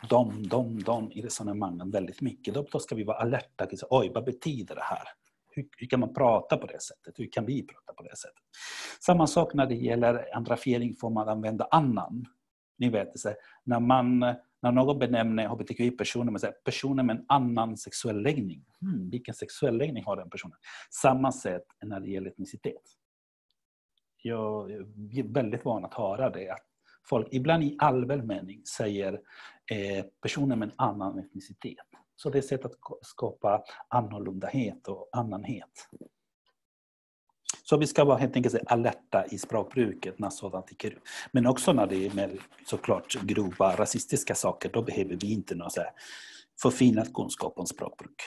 de, de, de i resonemangen väldigt mycket. Då ska vi vara alerta. Liksom, Oj, vad betyder det här? Hur, hur, kan man prata på det sättet? Hur kan vi prata på det sättet? Samma sak när det gäller andrafiering får man använda annan. Ni vet, så när, man, när någon benämner hbtqi-personer, man personer med en annan sexuell läggning. Hmm, vilken sexuell läggning har den personen? Samma sätt när det gäller etnicitet. Jag är väldigt van att höra det, att folk ibland i allmän mening säger eh, personer med en annan etnicitet. Så det är ett sätt att skapa annorlundahet och annanhet. Så vi ska vara helt enkelt alerta i språkbruket när sådant dyker upp. Men också när det är med såklart grova rasistiska saker, då behöver vi inte någon så här förfinad kunskap om språkbruk.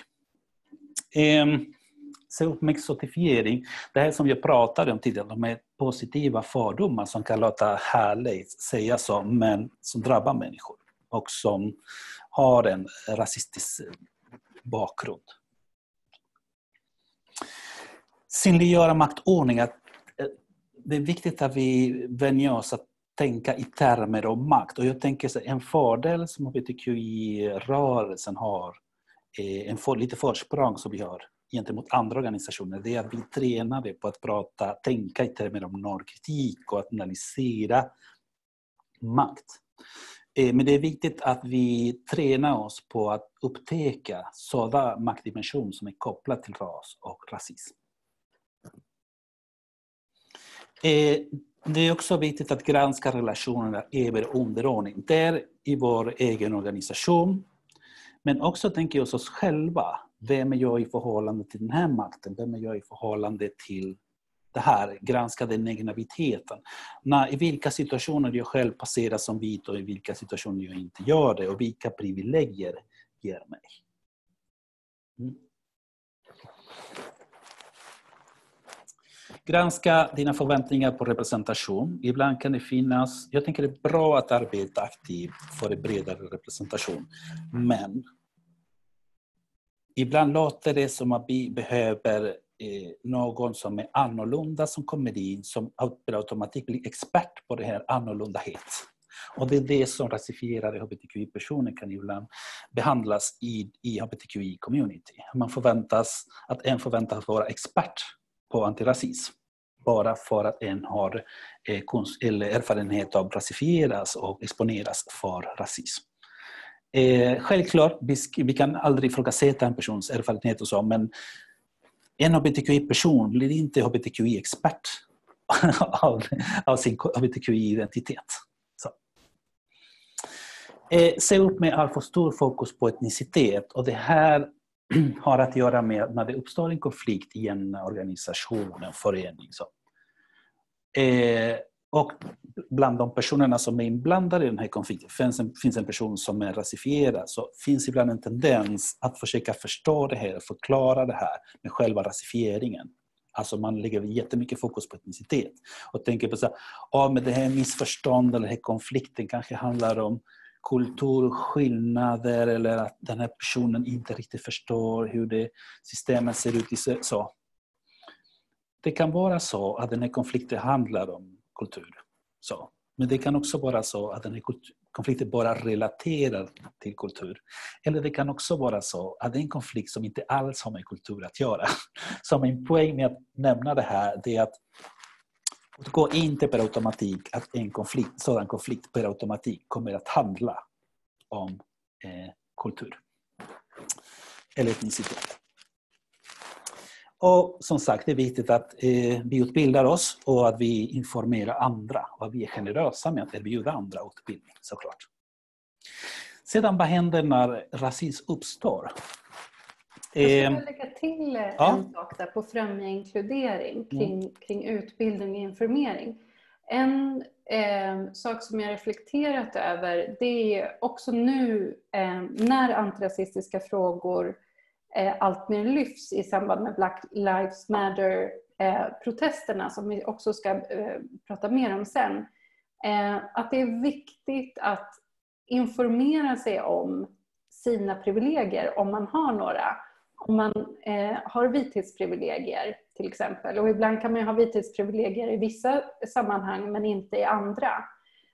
Um, ehm, self-exotifiering, det här som jag pratade om tidigare, de här positiva fördomar som kan låta härligt säga så, men som drabbar människor och som har en rasistisk bakgrund. Synliggöra maktordningar. Eh, det är viktigt att vi vänjer oss att tänka i termer av makt. Och jag tänker att en fördel som hbtqi-rörelsen har, eh, en för, lite försprång som vi har gentemot andra organisationer, det är att vi tränade på att prata, tänka i termer av normkritik och att analysera makt. Eh, men det är viktigt att vi tränar oss på att upptäcka sådana maktdimensioner som är kopplade till ras och rasism. Eh, det är också viktigt att granska relationerna över och underordning, där i vår egen organisation. Men också tänker oss oss själva. Vem är jag i förhållande till den här makten? Vem är jag i förhållande till det här, granska den egna vitheten. När, I vilka situationer jag själv passerar som vit och i vilka situationer jag inte gör det och vilka privilegier ger mig. Mm. Granska dina förväntningar på representation. Ibland kan det finnas... Jag tänker det är bra att arbeta aktivt för en bredare representation. Men ibland låter det som att vi behöver Eh, någon som är annorlunda som kommer in som per automatik blir expert på det här annorlundahet. Och det är det som rasifierade hbtqi-personer kan ibland behandlas i, i hbtqi-community. Man förväntas, att en förväntas vara expert på antirasism bara för att en har eh, kunst, eller erfarenhet av rasifieras och exponeras för rasism. Eh, självklart, vi, vi kan aldrig ifrågasätta en persons erfarenhet och så, men en hbtqi-person blir inte hbtqi-expert <laughs> av, av, sin hbtqi-identitet. Eh, se upp med allt för stor fokus på etnicitet och det här <clears throat> har att göra med när det uppstår en konflikt i en organisation, en förening. Så. Eh, och bland de personerna som är inblandade i den här konflikten finns en, finns en person som är rasifierad. Så finns ibland en tendens att försöka förstå det här, förklara det här med själva rasifieringen. Alltså man lägger jättemycket fokus på etnicitet och tänker på så här, oh, men det här missförståndet eller här konflikten kanske handlar om kulturskillnader eller att den här personen inte riktigt förstår hur det systemet ser ut. I så. Det kan vara så att den här konflikten handlar om kultur. Så. Men det kan också vara så att den här konflikten bara relaterar till kultur. Eller det kan också vara så att det är en konflikt som inte alls har med kultur att göra. <laughs> Så min poäng med att nämna det här det är att det inte per automatik att en konflikt, sådan konflikt per automatik kommer att handla om eh, kultur eller etnicitet. Och som sagt, det är viktigt att eh, vi utbildar oss och att vi informerar andra och att vi är generösa med att erbjuda andra utbildning såklart. Sedan, vad händer när rasism uppstår? Jag skulle eh, lägga till eh, en ja. sak där på främja inkludering mm. kring, mm. kring utbildning och informering. En eh, sak som jag reflekterat över det är också nu eh, när antirasistiska frågor eh, allt mer lyfts i samband med Black Lives Matter-protesterna eh, som vi också ska eh, prata mer om sen. Eh, att det är viktigt att informera sig om sina privilegier om man har några. Om man har vithetsprivilegier till exempel och ibland kan man ha vithetsprivilegier i vissa sammanhang men inte i andra.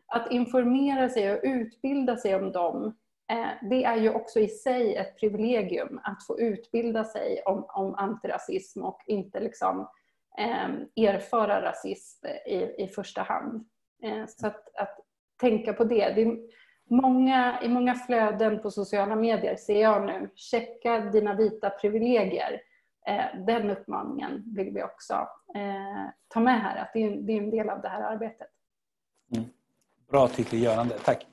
Att informera sig och utbilda sig om dem Eh, det är ju också i sig ett privilegium att få utbilda sig om, om antirasism och inte liksom, eh, erfara rasism i, i första hand. Eh, så att, att, tänka på det. det många, I många flöden på sociala medier ser jag nu, checka dina vita privilegier. Eh, den uppmaningen vill vi också eh, ta med här, att det är, det är, en del av det här arbetet. Mm. Bra titel, Görande. Tack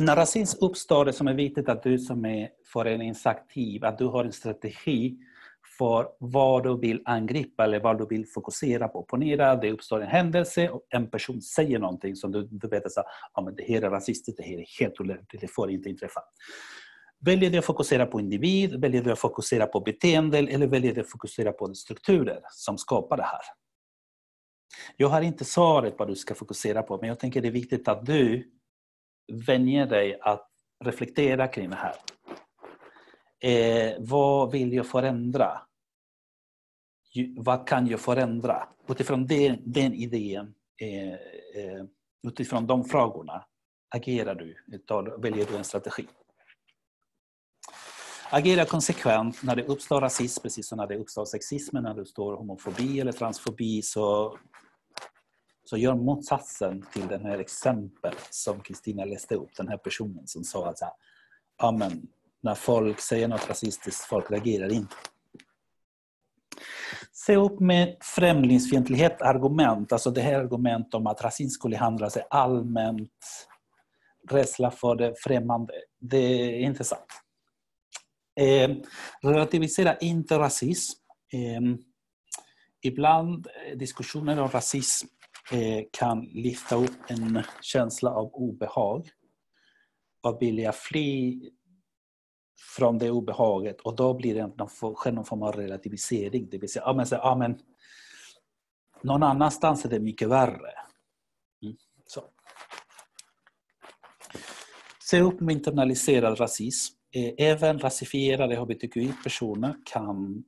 när rasism uppstår, det som är viktigt att du som är föreningsaktiv, att du har en strategi för vad du vill angripa eller vad du vill fokusera på. Ponera det uppstår en händelse och en person säger någonting som du, du vet att ja, men det här är rasistiskt, det här är helt olämpligt, det får inte inträffa. Väljer du att fokusera på individ, väljer du att fokusera på beteenden eller väljer du att fokusera på strukturer som skapar det här? Jag har inte svaret på vad du ska fokusera på men jag tänker det är viktigt att du vänja dig att reflektera kring det här. Eh, vad vill jag förändra? Vad kan jag förändra? Utifrån den, den idén, eh, eh, utifrån de frågorna, agerar du, tar, väljer du en strategi. Agera konsekvent när det uppstår rasism, precis som när det uppstår sexism, när det uppstår homofobi eller transfobi, så så gör motsatsen till den här exemplet som Kristina läste upp, den här personen som sa att ja, men, när folk säger något rasistiskt, folk reagerar inte. Se upp med främlingsfientlighet argument, alltså det här argumentet om att rasism skulle handla sig allmänt, rädsla för det främmande, det är inte sant. Eh, relativisera inte rasism. Eh, ibland eh, diskussioner om rasism Eh, kan lyfta upp en känsla av obehag och vilja fly från det obehaget och då blir det någon form av relativisering. Det vill säga, ja men, så, ja, men någon annanstans är det mycket värre. Mm. Så. Se upp med internaliserad rasism. Eh, även rasifierade hbtqi-personer kan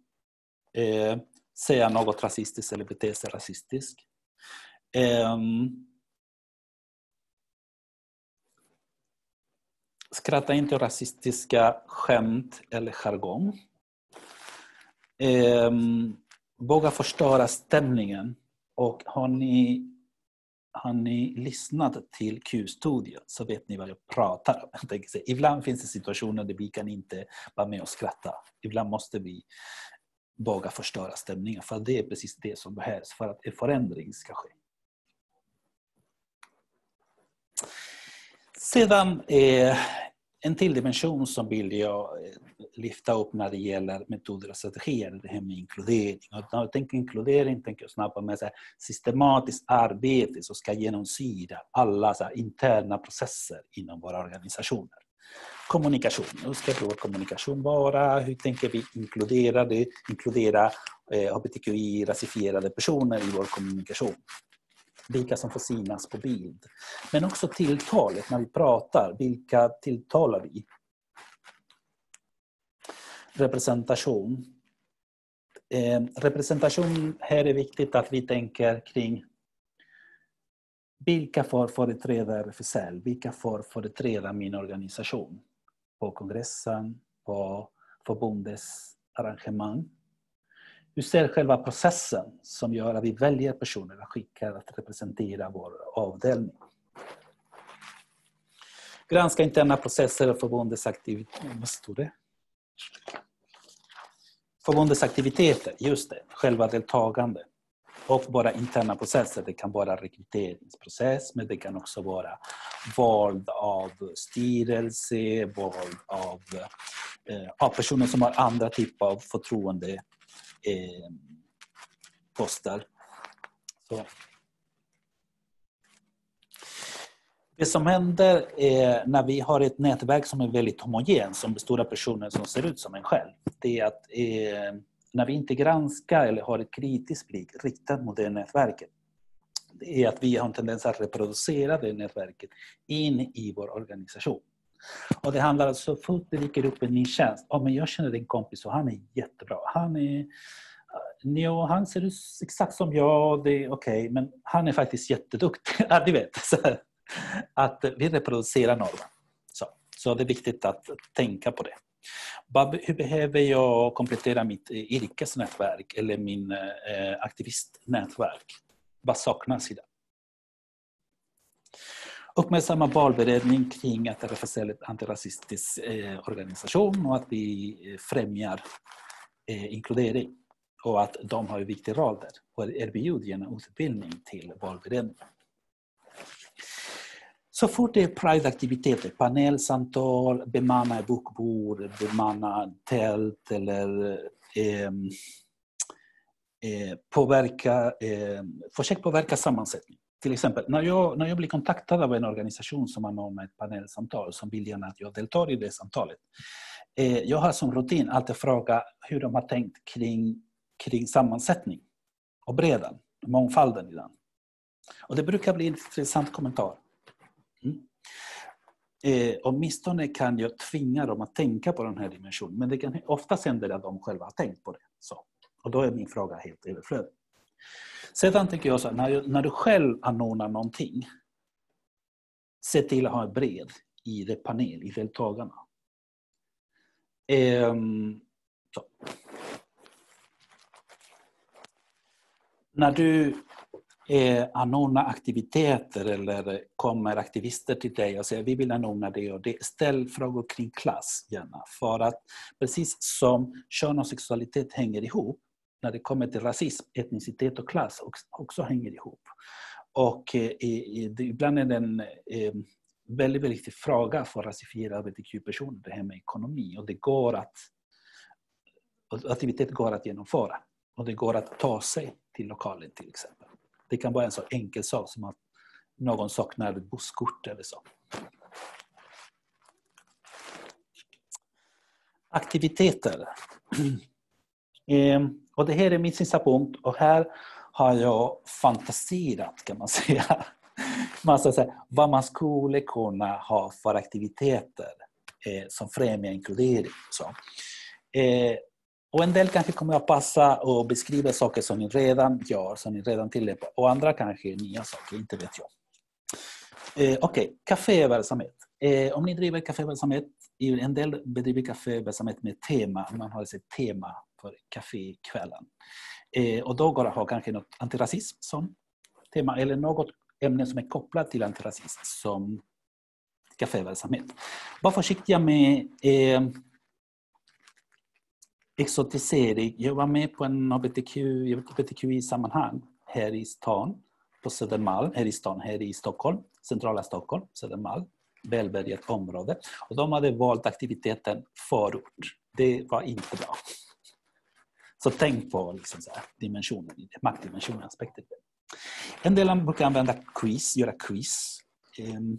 eh, säga något rasistiskt eller bete sig rasistiskt. Um, skratta inte rasistiska skämt eller jargong. Um, våga förstöra stämningen. Och har ni, har ni lyssnat till Q-studion så vet ni vad jag pratar om. <laughs> Jag ibland finns det situationer där vi kan inte vara med och skratta. Ibland måste vi våga förstöra stämningen. För det är precis det som behövs för att en förändring ska ske. Sedan eh, en till dimension som vill jag eh, lyfta upp när det gäller metoder och strategier, det här med inkludering. Och när jag tänker inkludering tänker jag snabbt på systematiskt arbete som ska genomsyra alla så här, interna processer inom våra organisationer. Kommunikation, hur ska vår kommunikation vara? Hur tänker vi inkludera det? Inkludera eh, hbtqi-rasifierade personer i vår kommunikation? vilka som får synas på bild. Men också tilltalet när vi pratar, vilka tilltalar vi? Representation. Eh, representation, här är viktigt att vi tänker kring vilka får företräda RFSL? Vilka får företräda min organisation? På kongressen, på förbundets arrangemang. Hur ser själva processen som gör att vi väljer personer att skicka att representera vår avdelning. Granska interna processer och förbundets aktiviteter. Förbundets aktiviteter, just det, själva deltagandet och våra interna processer. Det kan vara rekryteringsprocess, men det kan också vara val av styrelse, val av, eh, av personer som har andra typer av förtroende eh, kostar. Så. Det som händer när vi har ett nätverk som är väldigt homogent, som består av personer som ser ut som en själv, det är att eh, när vi inte granskar eller har ett kritiskt blick riktat mot det nätverket, det är att vi har en tendens att reproducera det nätverket in i vår organisation. Och det handlar alltså, så fort det dyker upp en ny tjänst. Oh, men jag känner en kompis och han är jättebra. Han är eh, Jo, han ser ut exakt som jag, det är okej, okay, men han är faktiskt jätteduktig. <laughs> Ja, du vet, att vi reproducerar normen. Så, så det är viktigt att tänka på det. Hur behöver jag komplettera mitt eh, yrkesnätverk eller min eh, aktivistnätverk? Vad saknas idag? uppmärksamma valberedning kring att RFSL är en antirasistisk eh, organisation och att vi eh, främjar eh, inkludering och att de har en viktig roll där och erbjuder genom utbildning till valberedningen. Så fort det är Pride-aktiviteter, panelsamtal, bemanna bokbord, bemanna tält eller ehm, eh, påverka, eh, försök påverka sammansättning till exempel, när jag, när jag blir kontaktad av en organisation som anordnar ett panelsamtal som vill gärna att jag deltar i det samtalet. Eh, jag har som rutin alltid fråga hur de har tänkt kring, kring sammansättning och bredden, mångfalden i den. Och det brukar bli en intressant kommentar. Mm. Eh, åtminstone kan jag tvinga dem att tänka på den här dimensionen men det kan oftast hända att de själva har tänkt på det. Så. Och då är min fråga helt överflödig. Sedan tänker jag så här, när, när du själv anordnar någonting, se till att ha ett brev i det panel, i deltagarna. Ehm, när du eh, anordnar aktiviteter eller kommer aktivister till dig och säger vi vill anordna det och det. Ställ frågor kring klass gärna. För att precis som kön och sexualitet hänger ihop när det kommer till rasism, etnicitet och klass också hänger ihop. Och eh, ibland är det en eh, väldigt viktig fråga för rasifierade hbtq-personer, det här med ekonomi. Och det går att, aktivitet går att genomföra. Och det går att ta sig till lokalen till exempel. Det kan vara en så enkel sak som att någon saknar ett busskort eller så. Aktiviteter. <clears throat> Ehm, och det här är min sista punkt och här har jag fantiserat kan man <laughs> säga. Massa så här, vad man skulle kunna ha för aktiviteter eh, som främjar inkludering. Så. Eh, och en del kanske kommer jag passa och beskriva saker som ni redan gör, som ni redan tillämpar och andra kanske är nya saker, inte vet jag. Eh, Okej, okay. kaféverksamhet. Eh, om ni driver kaféverksamhet, en del bedriver kaféverksamhet med tema, man har ett tema för kafékvällen. Eh, och att ha kanske något antirasism som tema eller något ämne som är kopplat till antirasism som kaféverksamhet. Var försiktiga med eh, exotisering. Jag var med på en hbtqi-sammanhang här i stan, på Södermalm, här i stan, här i Stockholm, centrala Stockholm, Södermalm, välbärgat område. Och de hade valt aktiviteten förort. Det var inte bra. Så tänk på liksom så här, dimensionen, maktdimensionen, aspekten. En del brukar använda quiz, göra quiz. Ehm,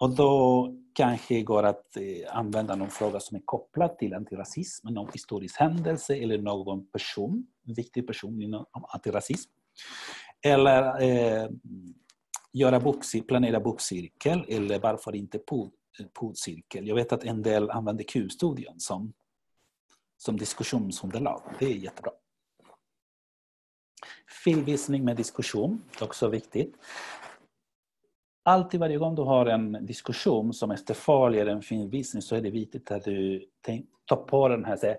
och då kanske går att eh, använda någon fråga som är kopplad till antirasism, någon historisk händelse eller någon person, en viktig person inom antirasism. Eller eh, göra bokcir planera bokcirkel eller varför inte poddcirkel. Eh, Jag vet att en del använder q studion som som diskussionsunderlag. Det är jättebra. Filmvisning med diskussion, är också viktigt. Alltid varje gång du har en diskussion som efterföljer en filmvisning så är det viktigt att du tar på den här så,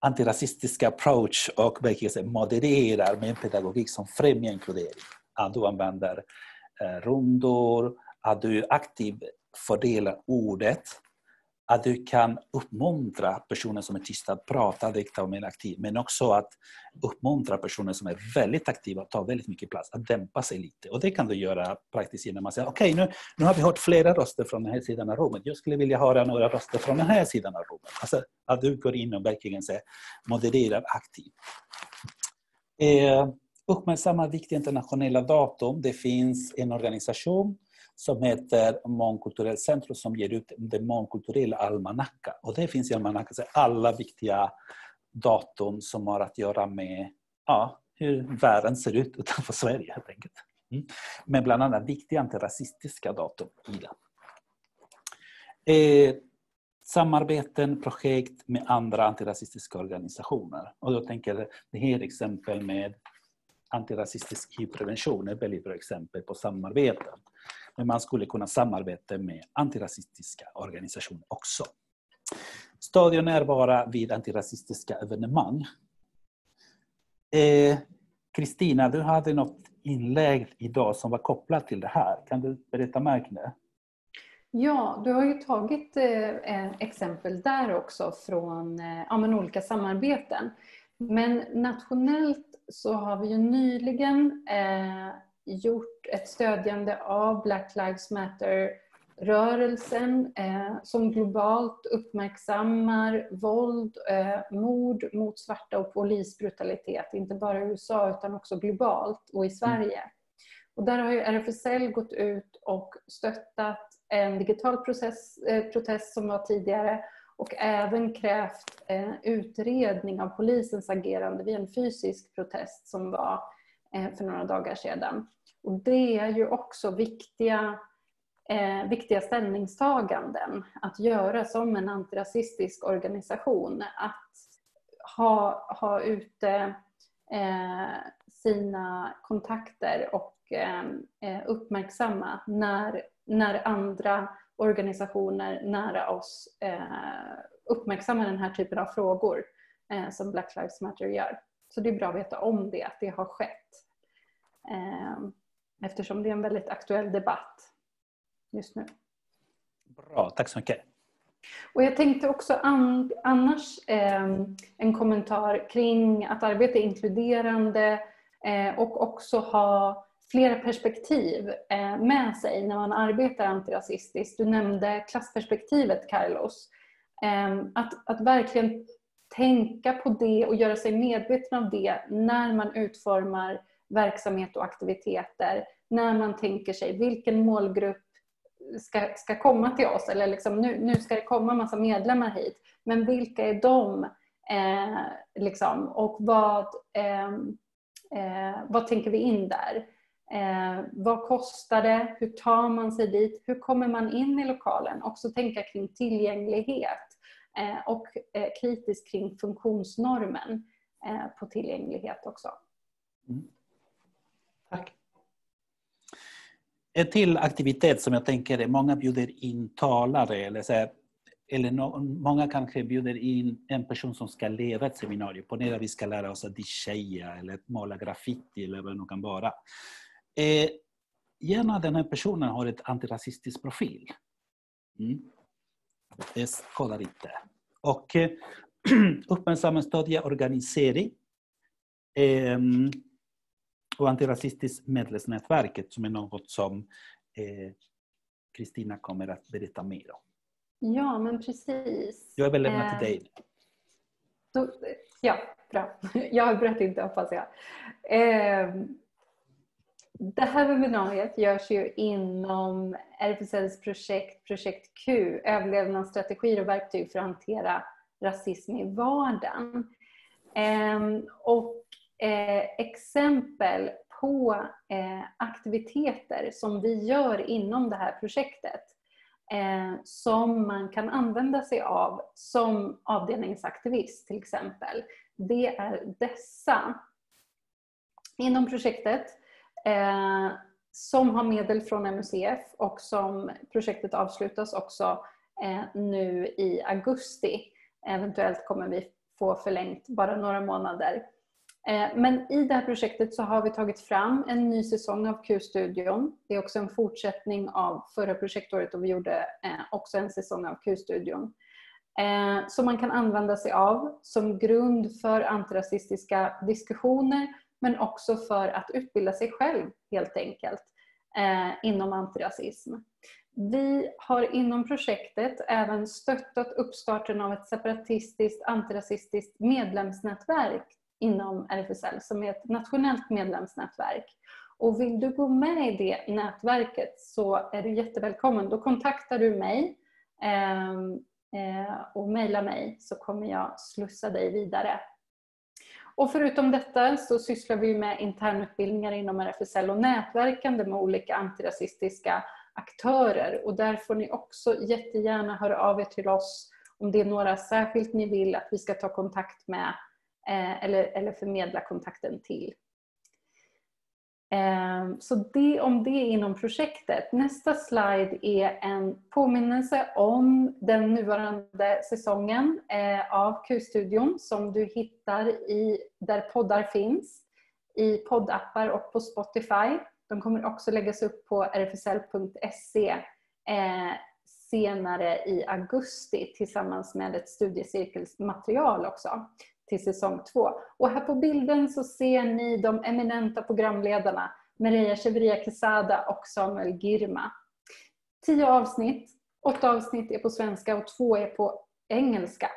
antirasistiska approach och verkligen modererar med en pedagogik som främjar inkludering. Att du använder eh, rundor, att du aktivt fördelar ordet att du kan uppmuntra personer som är tysta att prata, rikta och mer aktiv. Men också att uppmuntra personer som är väldigt aktiva och tar väldigt mycket plats att dämpa sig lite. Och det kan du göra praktiskt genom att säga okej okay, nu, nu har vi hört flera röster från den här sidan av rummet. Jag skulle vilja höra några röster från den här sidan av rummet. Alltså att du går in och verkligen säger modererar aktivt. Eh, uppmärksamma viktiga internationella datum. Det finns en organisation som heter Mångkulturellt centrum som ger ut den mångkulturella almanackan. Och det finns i almanackan alla viktiga datum som har att göra med ja, hur världen ser ut utanför Sverige helt enkelt. Mm. Men bland annat viktiga antirasistiska datum i den. Eh, samarbeten, projekt med andra antirasistiska organisationer. Och då tänker jag, det här exempel med antirasistisk hivprevention är ett väldigt bra exempel på samarbeten. Men man skulle kunna samarbeta med antirasistiska organisationer också. Stödja närvara vid antirasistiska evenemang. Eh, Kristina, eh, du hade något inlägg idag som var kopplat till det här. Kan du berätta mer om det? Ja, du har ju tagit eh, exempel där också från eh, ja, men olika samarbeten. Men nationellt så har vi ju nyligen eh, gjort ett stödjande av Black Lives Matter-rörelsen eh, som globalt uppmärksammar våld, eh, mord mot svarta och polisbrutalitet. Inte bara i USA utan också globalt och i mm. Sverige. Mm. Och där har ju RFSL gått ut och stöttat en digital process, eh, protest som var tidigare och även krävt eh, utredning av polisens agerande vid en fysisk protest som var Eh, för några dagar sedan. Och det är ju också viktiga, eh, viktiga ställningstaganden att göra som en antirasistisk organisation. Att ha, ha ute eh, sina kontakter och eh, eh uppmärksamma när, när andra organisationer nära oss eh, uppmärksammar den här typen av frågor som Black Lives Matter gör. Så det är bra att veta om det, att det har skett. Ehm, eftersom det är en väldigt aktuell debatt just nu. Bra, tack så mycket. Och jag tänkte också an annars eh, en kommentar kring att arbeta inkluderande eh, och också ha flera perspektiv eh, med sig när man arbetar antirasistiskt. Du nämnde klassperspektivet Carlos. Ehm, att, att verkligen tänka på det och göra sig medveten om det när man utformar verksamhet och aktiviteter. När man tänker sig vilken målgrupp ska, ska komma till oss eller liksom nu, nu ska det komma massa medlemmar hit. Men vilka är de? Eh, liksom, och vad, eh, eh, vad tänker vi in där? Eh, vad kostar det? Hur tar man sig dit? Hur kommer man in i lokalen? Också tänka kring tillgänglighet Eh, och eh, kritisk kring funktionsnormen eh, på tillgänglighet också. Mm. Tack. En till aktivitet som jag tänker är många bjuder in talare eller, så här, eller no, många kanske bjuder in en person som ska leda ett seminarium. Ponera vi ska lära oss att disheja eller måla graffiti eller vad det nu kan vara. Eh, gärna den här personen har ett antirasistisk profil. Mm. Det skadar inte. Och eh, <clears throat> uppmärksamma stödja organisering ehm, och antirasistiskt medlemsnätverket som är något som eh, Kristina kommer att berätta mer om. Ja, men precis. Jag överlämnar eh, till dig. Då, ja, bra. <laughs> Jag avbröt inte hoppas jag. Ehm, det här webbinariet görs ju inom RFSLs projekt, projekt Q, överlevnadsstrategier och verktyg för att hantera rasism i vardagen. Ehm, och eh, exempel på eh, aktiviteter som vi gör inom det här projektet eh, som man kan använda sig av som avdelningsaktivist till exempel. Det är dessa. Inom projektet eh, som har medel från MUCF e och som projektet avslutas också eh, nu i augusti. Eventuellt kommer vi få förlängt bara några månader. Eh, men i det här projektet så har vi tagit fram en ny säsong av Q-studion. Det är också en fortsättning av förra projektåret och vi gjorde eh, också en säsong av Q-studion. Eh, som man kan använda sig av som grund för antirasistiska diskussioner men också för att utbilda sig själv helt enkelt eh, inom antirasism. Vi har inom projektet även stöttat uppstarten av ett separatistiskt antirasistiskt medlemsnätverk inom RFSL som är ett nationellt medlemsnätverk. Och vill du gå med i det nätverket så är du jättevälkommen. Då kontaktar du mig eh, eh och mejlar mig så kommer jag slussa dig vidare. Och förutom detta så sysslar vi med internutbildningar inom RFSL och nätverkande med olika antirasistiska aktörer. Och där får ni också jättegärna höra av er till oss om det är några särskilt ni vill att vi ska ta kontakt med eh, eller, eller förmedla kontakten till. Ehm, så det om det inom projektet. Nästa slide är en påminnelse om den nuvarande säsongen eh, av Q-studion som du hittar i, där poddar finns, i poddappar och på Spotify. De kommer också läggas upp på rfsl.se eh, senare i augusti tillsammans med ett studiecirkelsmaterial också till säsong två. Och här på bilden så ser ni de eminenta programledarna Maria Cheveria Quesada och Samuel Girma. Tio avsnitt, åtta avsnitt är på svenska och två är på engelska.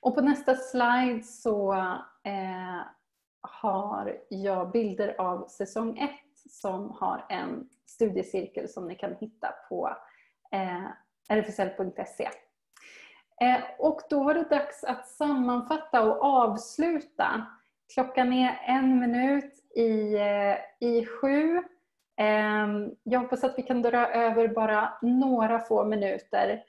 Och på nästa slide så eh, har jag bilder av säsong ett som har en studiecirkel som ni kan hitta på eh, rfsl.se. Eh, och då var det dags att sammanfatta och avsluta. Klockan är en minut i, eh, i sju. Ehm, jag hoppas att vi kan dra över bara några få minuter.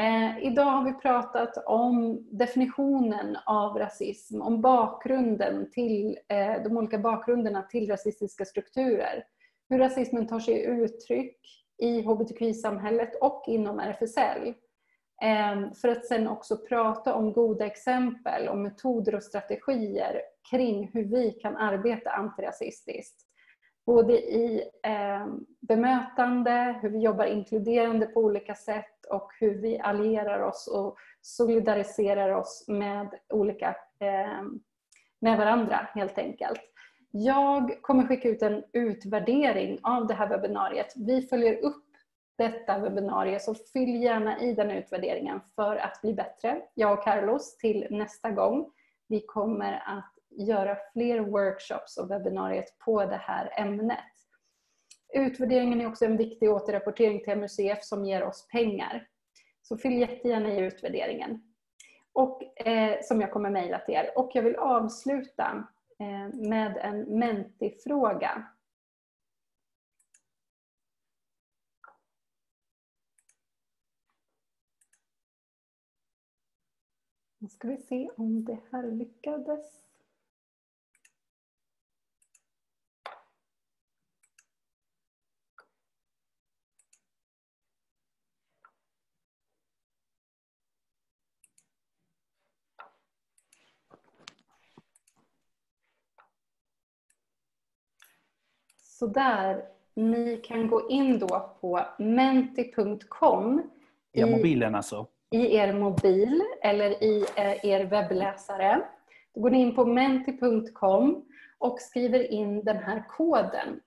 Eh, idag har vi pratat om definitionen av rasism, om bakgrunden till de olika bakgrunderna till rasistiska strukturer. Hur rasismen tar sig uttryck i hbtqi-samhället och inom RFSL. Ehm, för att sen också prata om goda exempel och metoder och strategier kring hur vi kan arbeta antirasistiskt. Både i ehm, bemötande, hur vi jobbar inkluderande på olika sätt och hur vi allierar oss och solidariserar oss med, olika, ehm, med varandra helt enkelt. Jag kommer skicka ut en utvärdering av det här webbinariet. Vi följer upp detta webbinarie så fyll gärna i den utvärderingen för att bli bättre. Jag och Carlos till nästa gång. Vi kommer att göra fler workshops och webbinariet på det här ämnet. Utvärderingen är också en viktig återrapportering till MUCF som ger oss pengar. Så fyll jättegärna i utvärderingen. Och, eh, som jag kommer mejla till er. Och jag vill avsluta eh, med en mentifråga. Nu ska vi se om det här lyckades. Så där, ni kan gå in då på menti.com. I mobilen alltså i er mobil eller i eh, er webbläsare. Då går ni in på menti.com och skriver in den här koden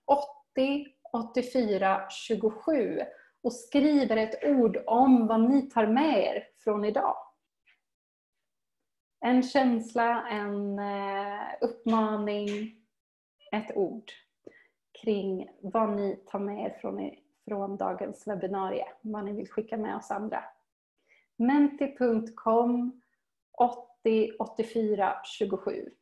80 84 27 och skriver ett ord om vad ni tar med er från idag. En känsla, en eh, uppmaning, ett ord kring vad ni tar med er från, er, från dagens webbinarie, vad ni vill skicka med oss andra menti.com 80 84 27.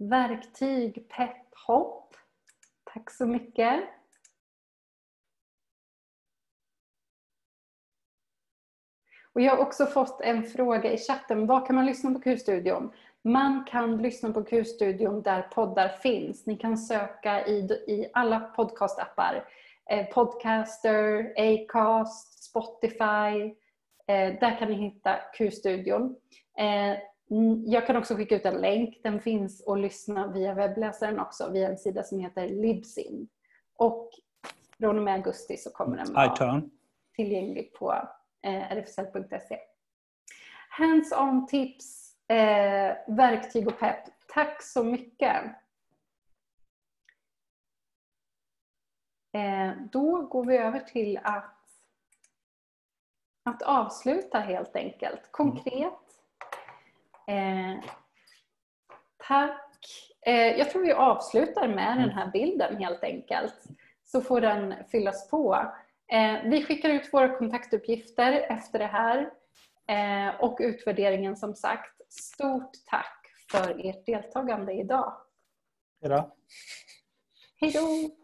Verktyg, pepp, hopp. Tack så mycket. Och jag har också fått en fråga i chatten. Var kan man lyssna på Q-studion? Man kan lyssna på Q-studion där poddar finns. Ni kan söka i, i alla podcastappar. Eh, Podcaster, Acast, Spotify. Eh, där kan ni hitta Q-studion. Eh, jag kan också skicka ut en länk. Den finns att lyssna via webbläsaren också, via en sida som heter Libsyn. Och från och med augusti så kommer den vara tillgänglig på eh, rfsl.se. Hands-on tips eh, verktyg och pepp. Tack så mycket. Eh, då går vi över till att, att avsluta helt enkelt. Mm. Konkret. Eh, tack. Eh, jag tror vi avslutar med den mm. här bilden helt enkelt. Så får den fyllas på. Eh, vi skickar ut våra kontaktuppgifter efter det här eh, och utvärderingen som sagt stort tack för ert deltagande idag. Hej då! Hej då!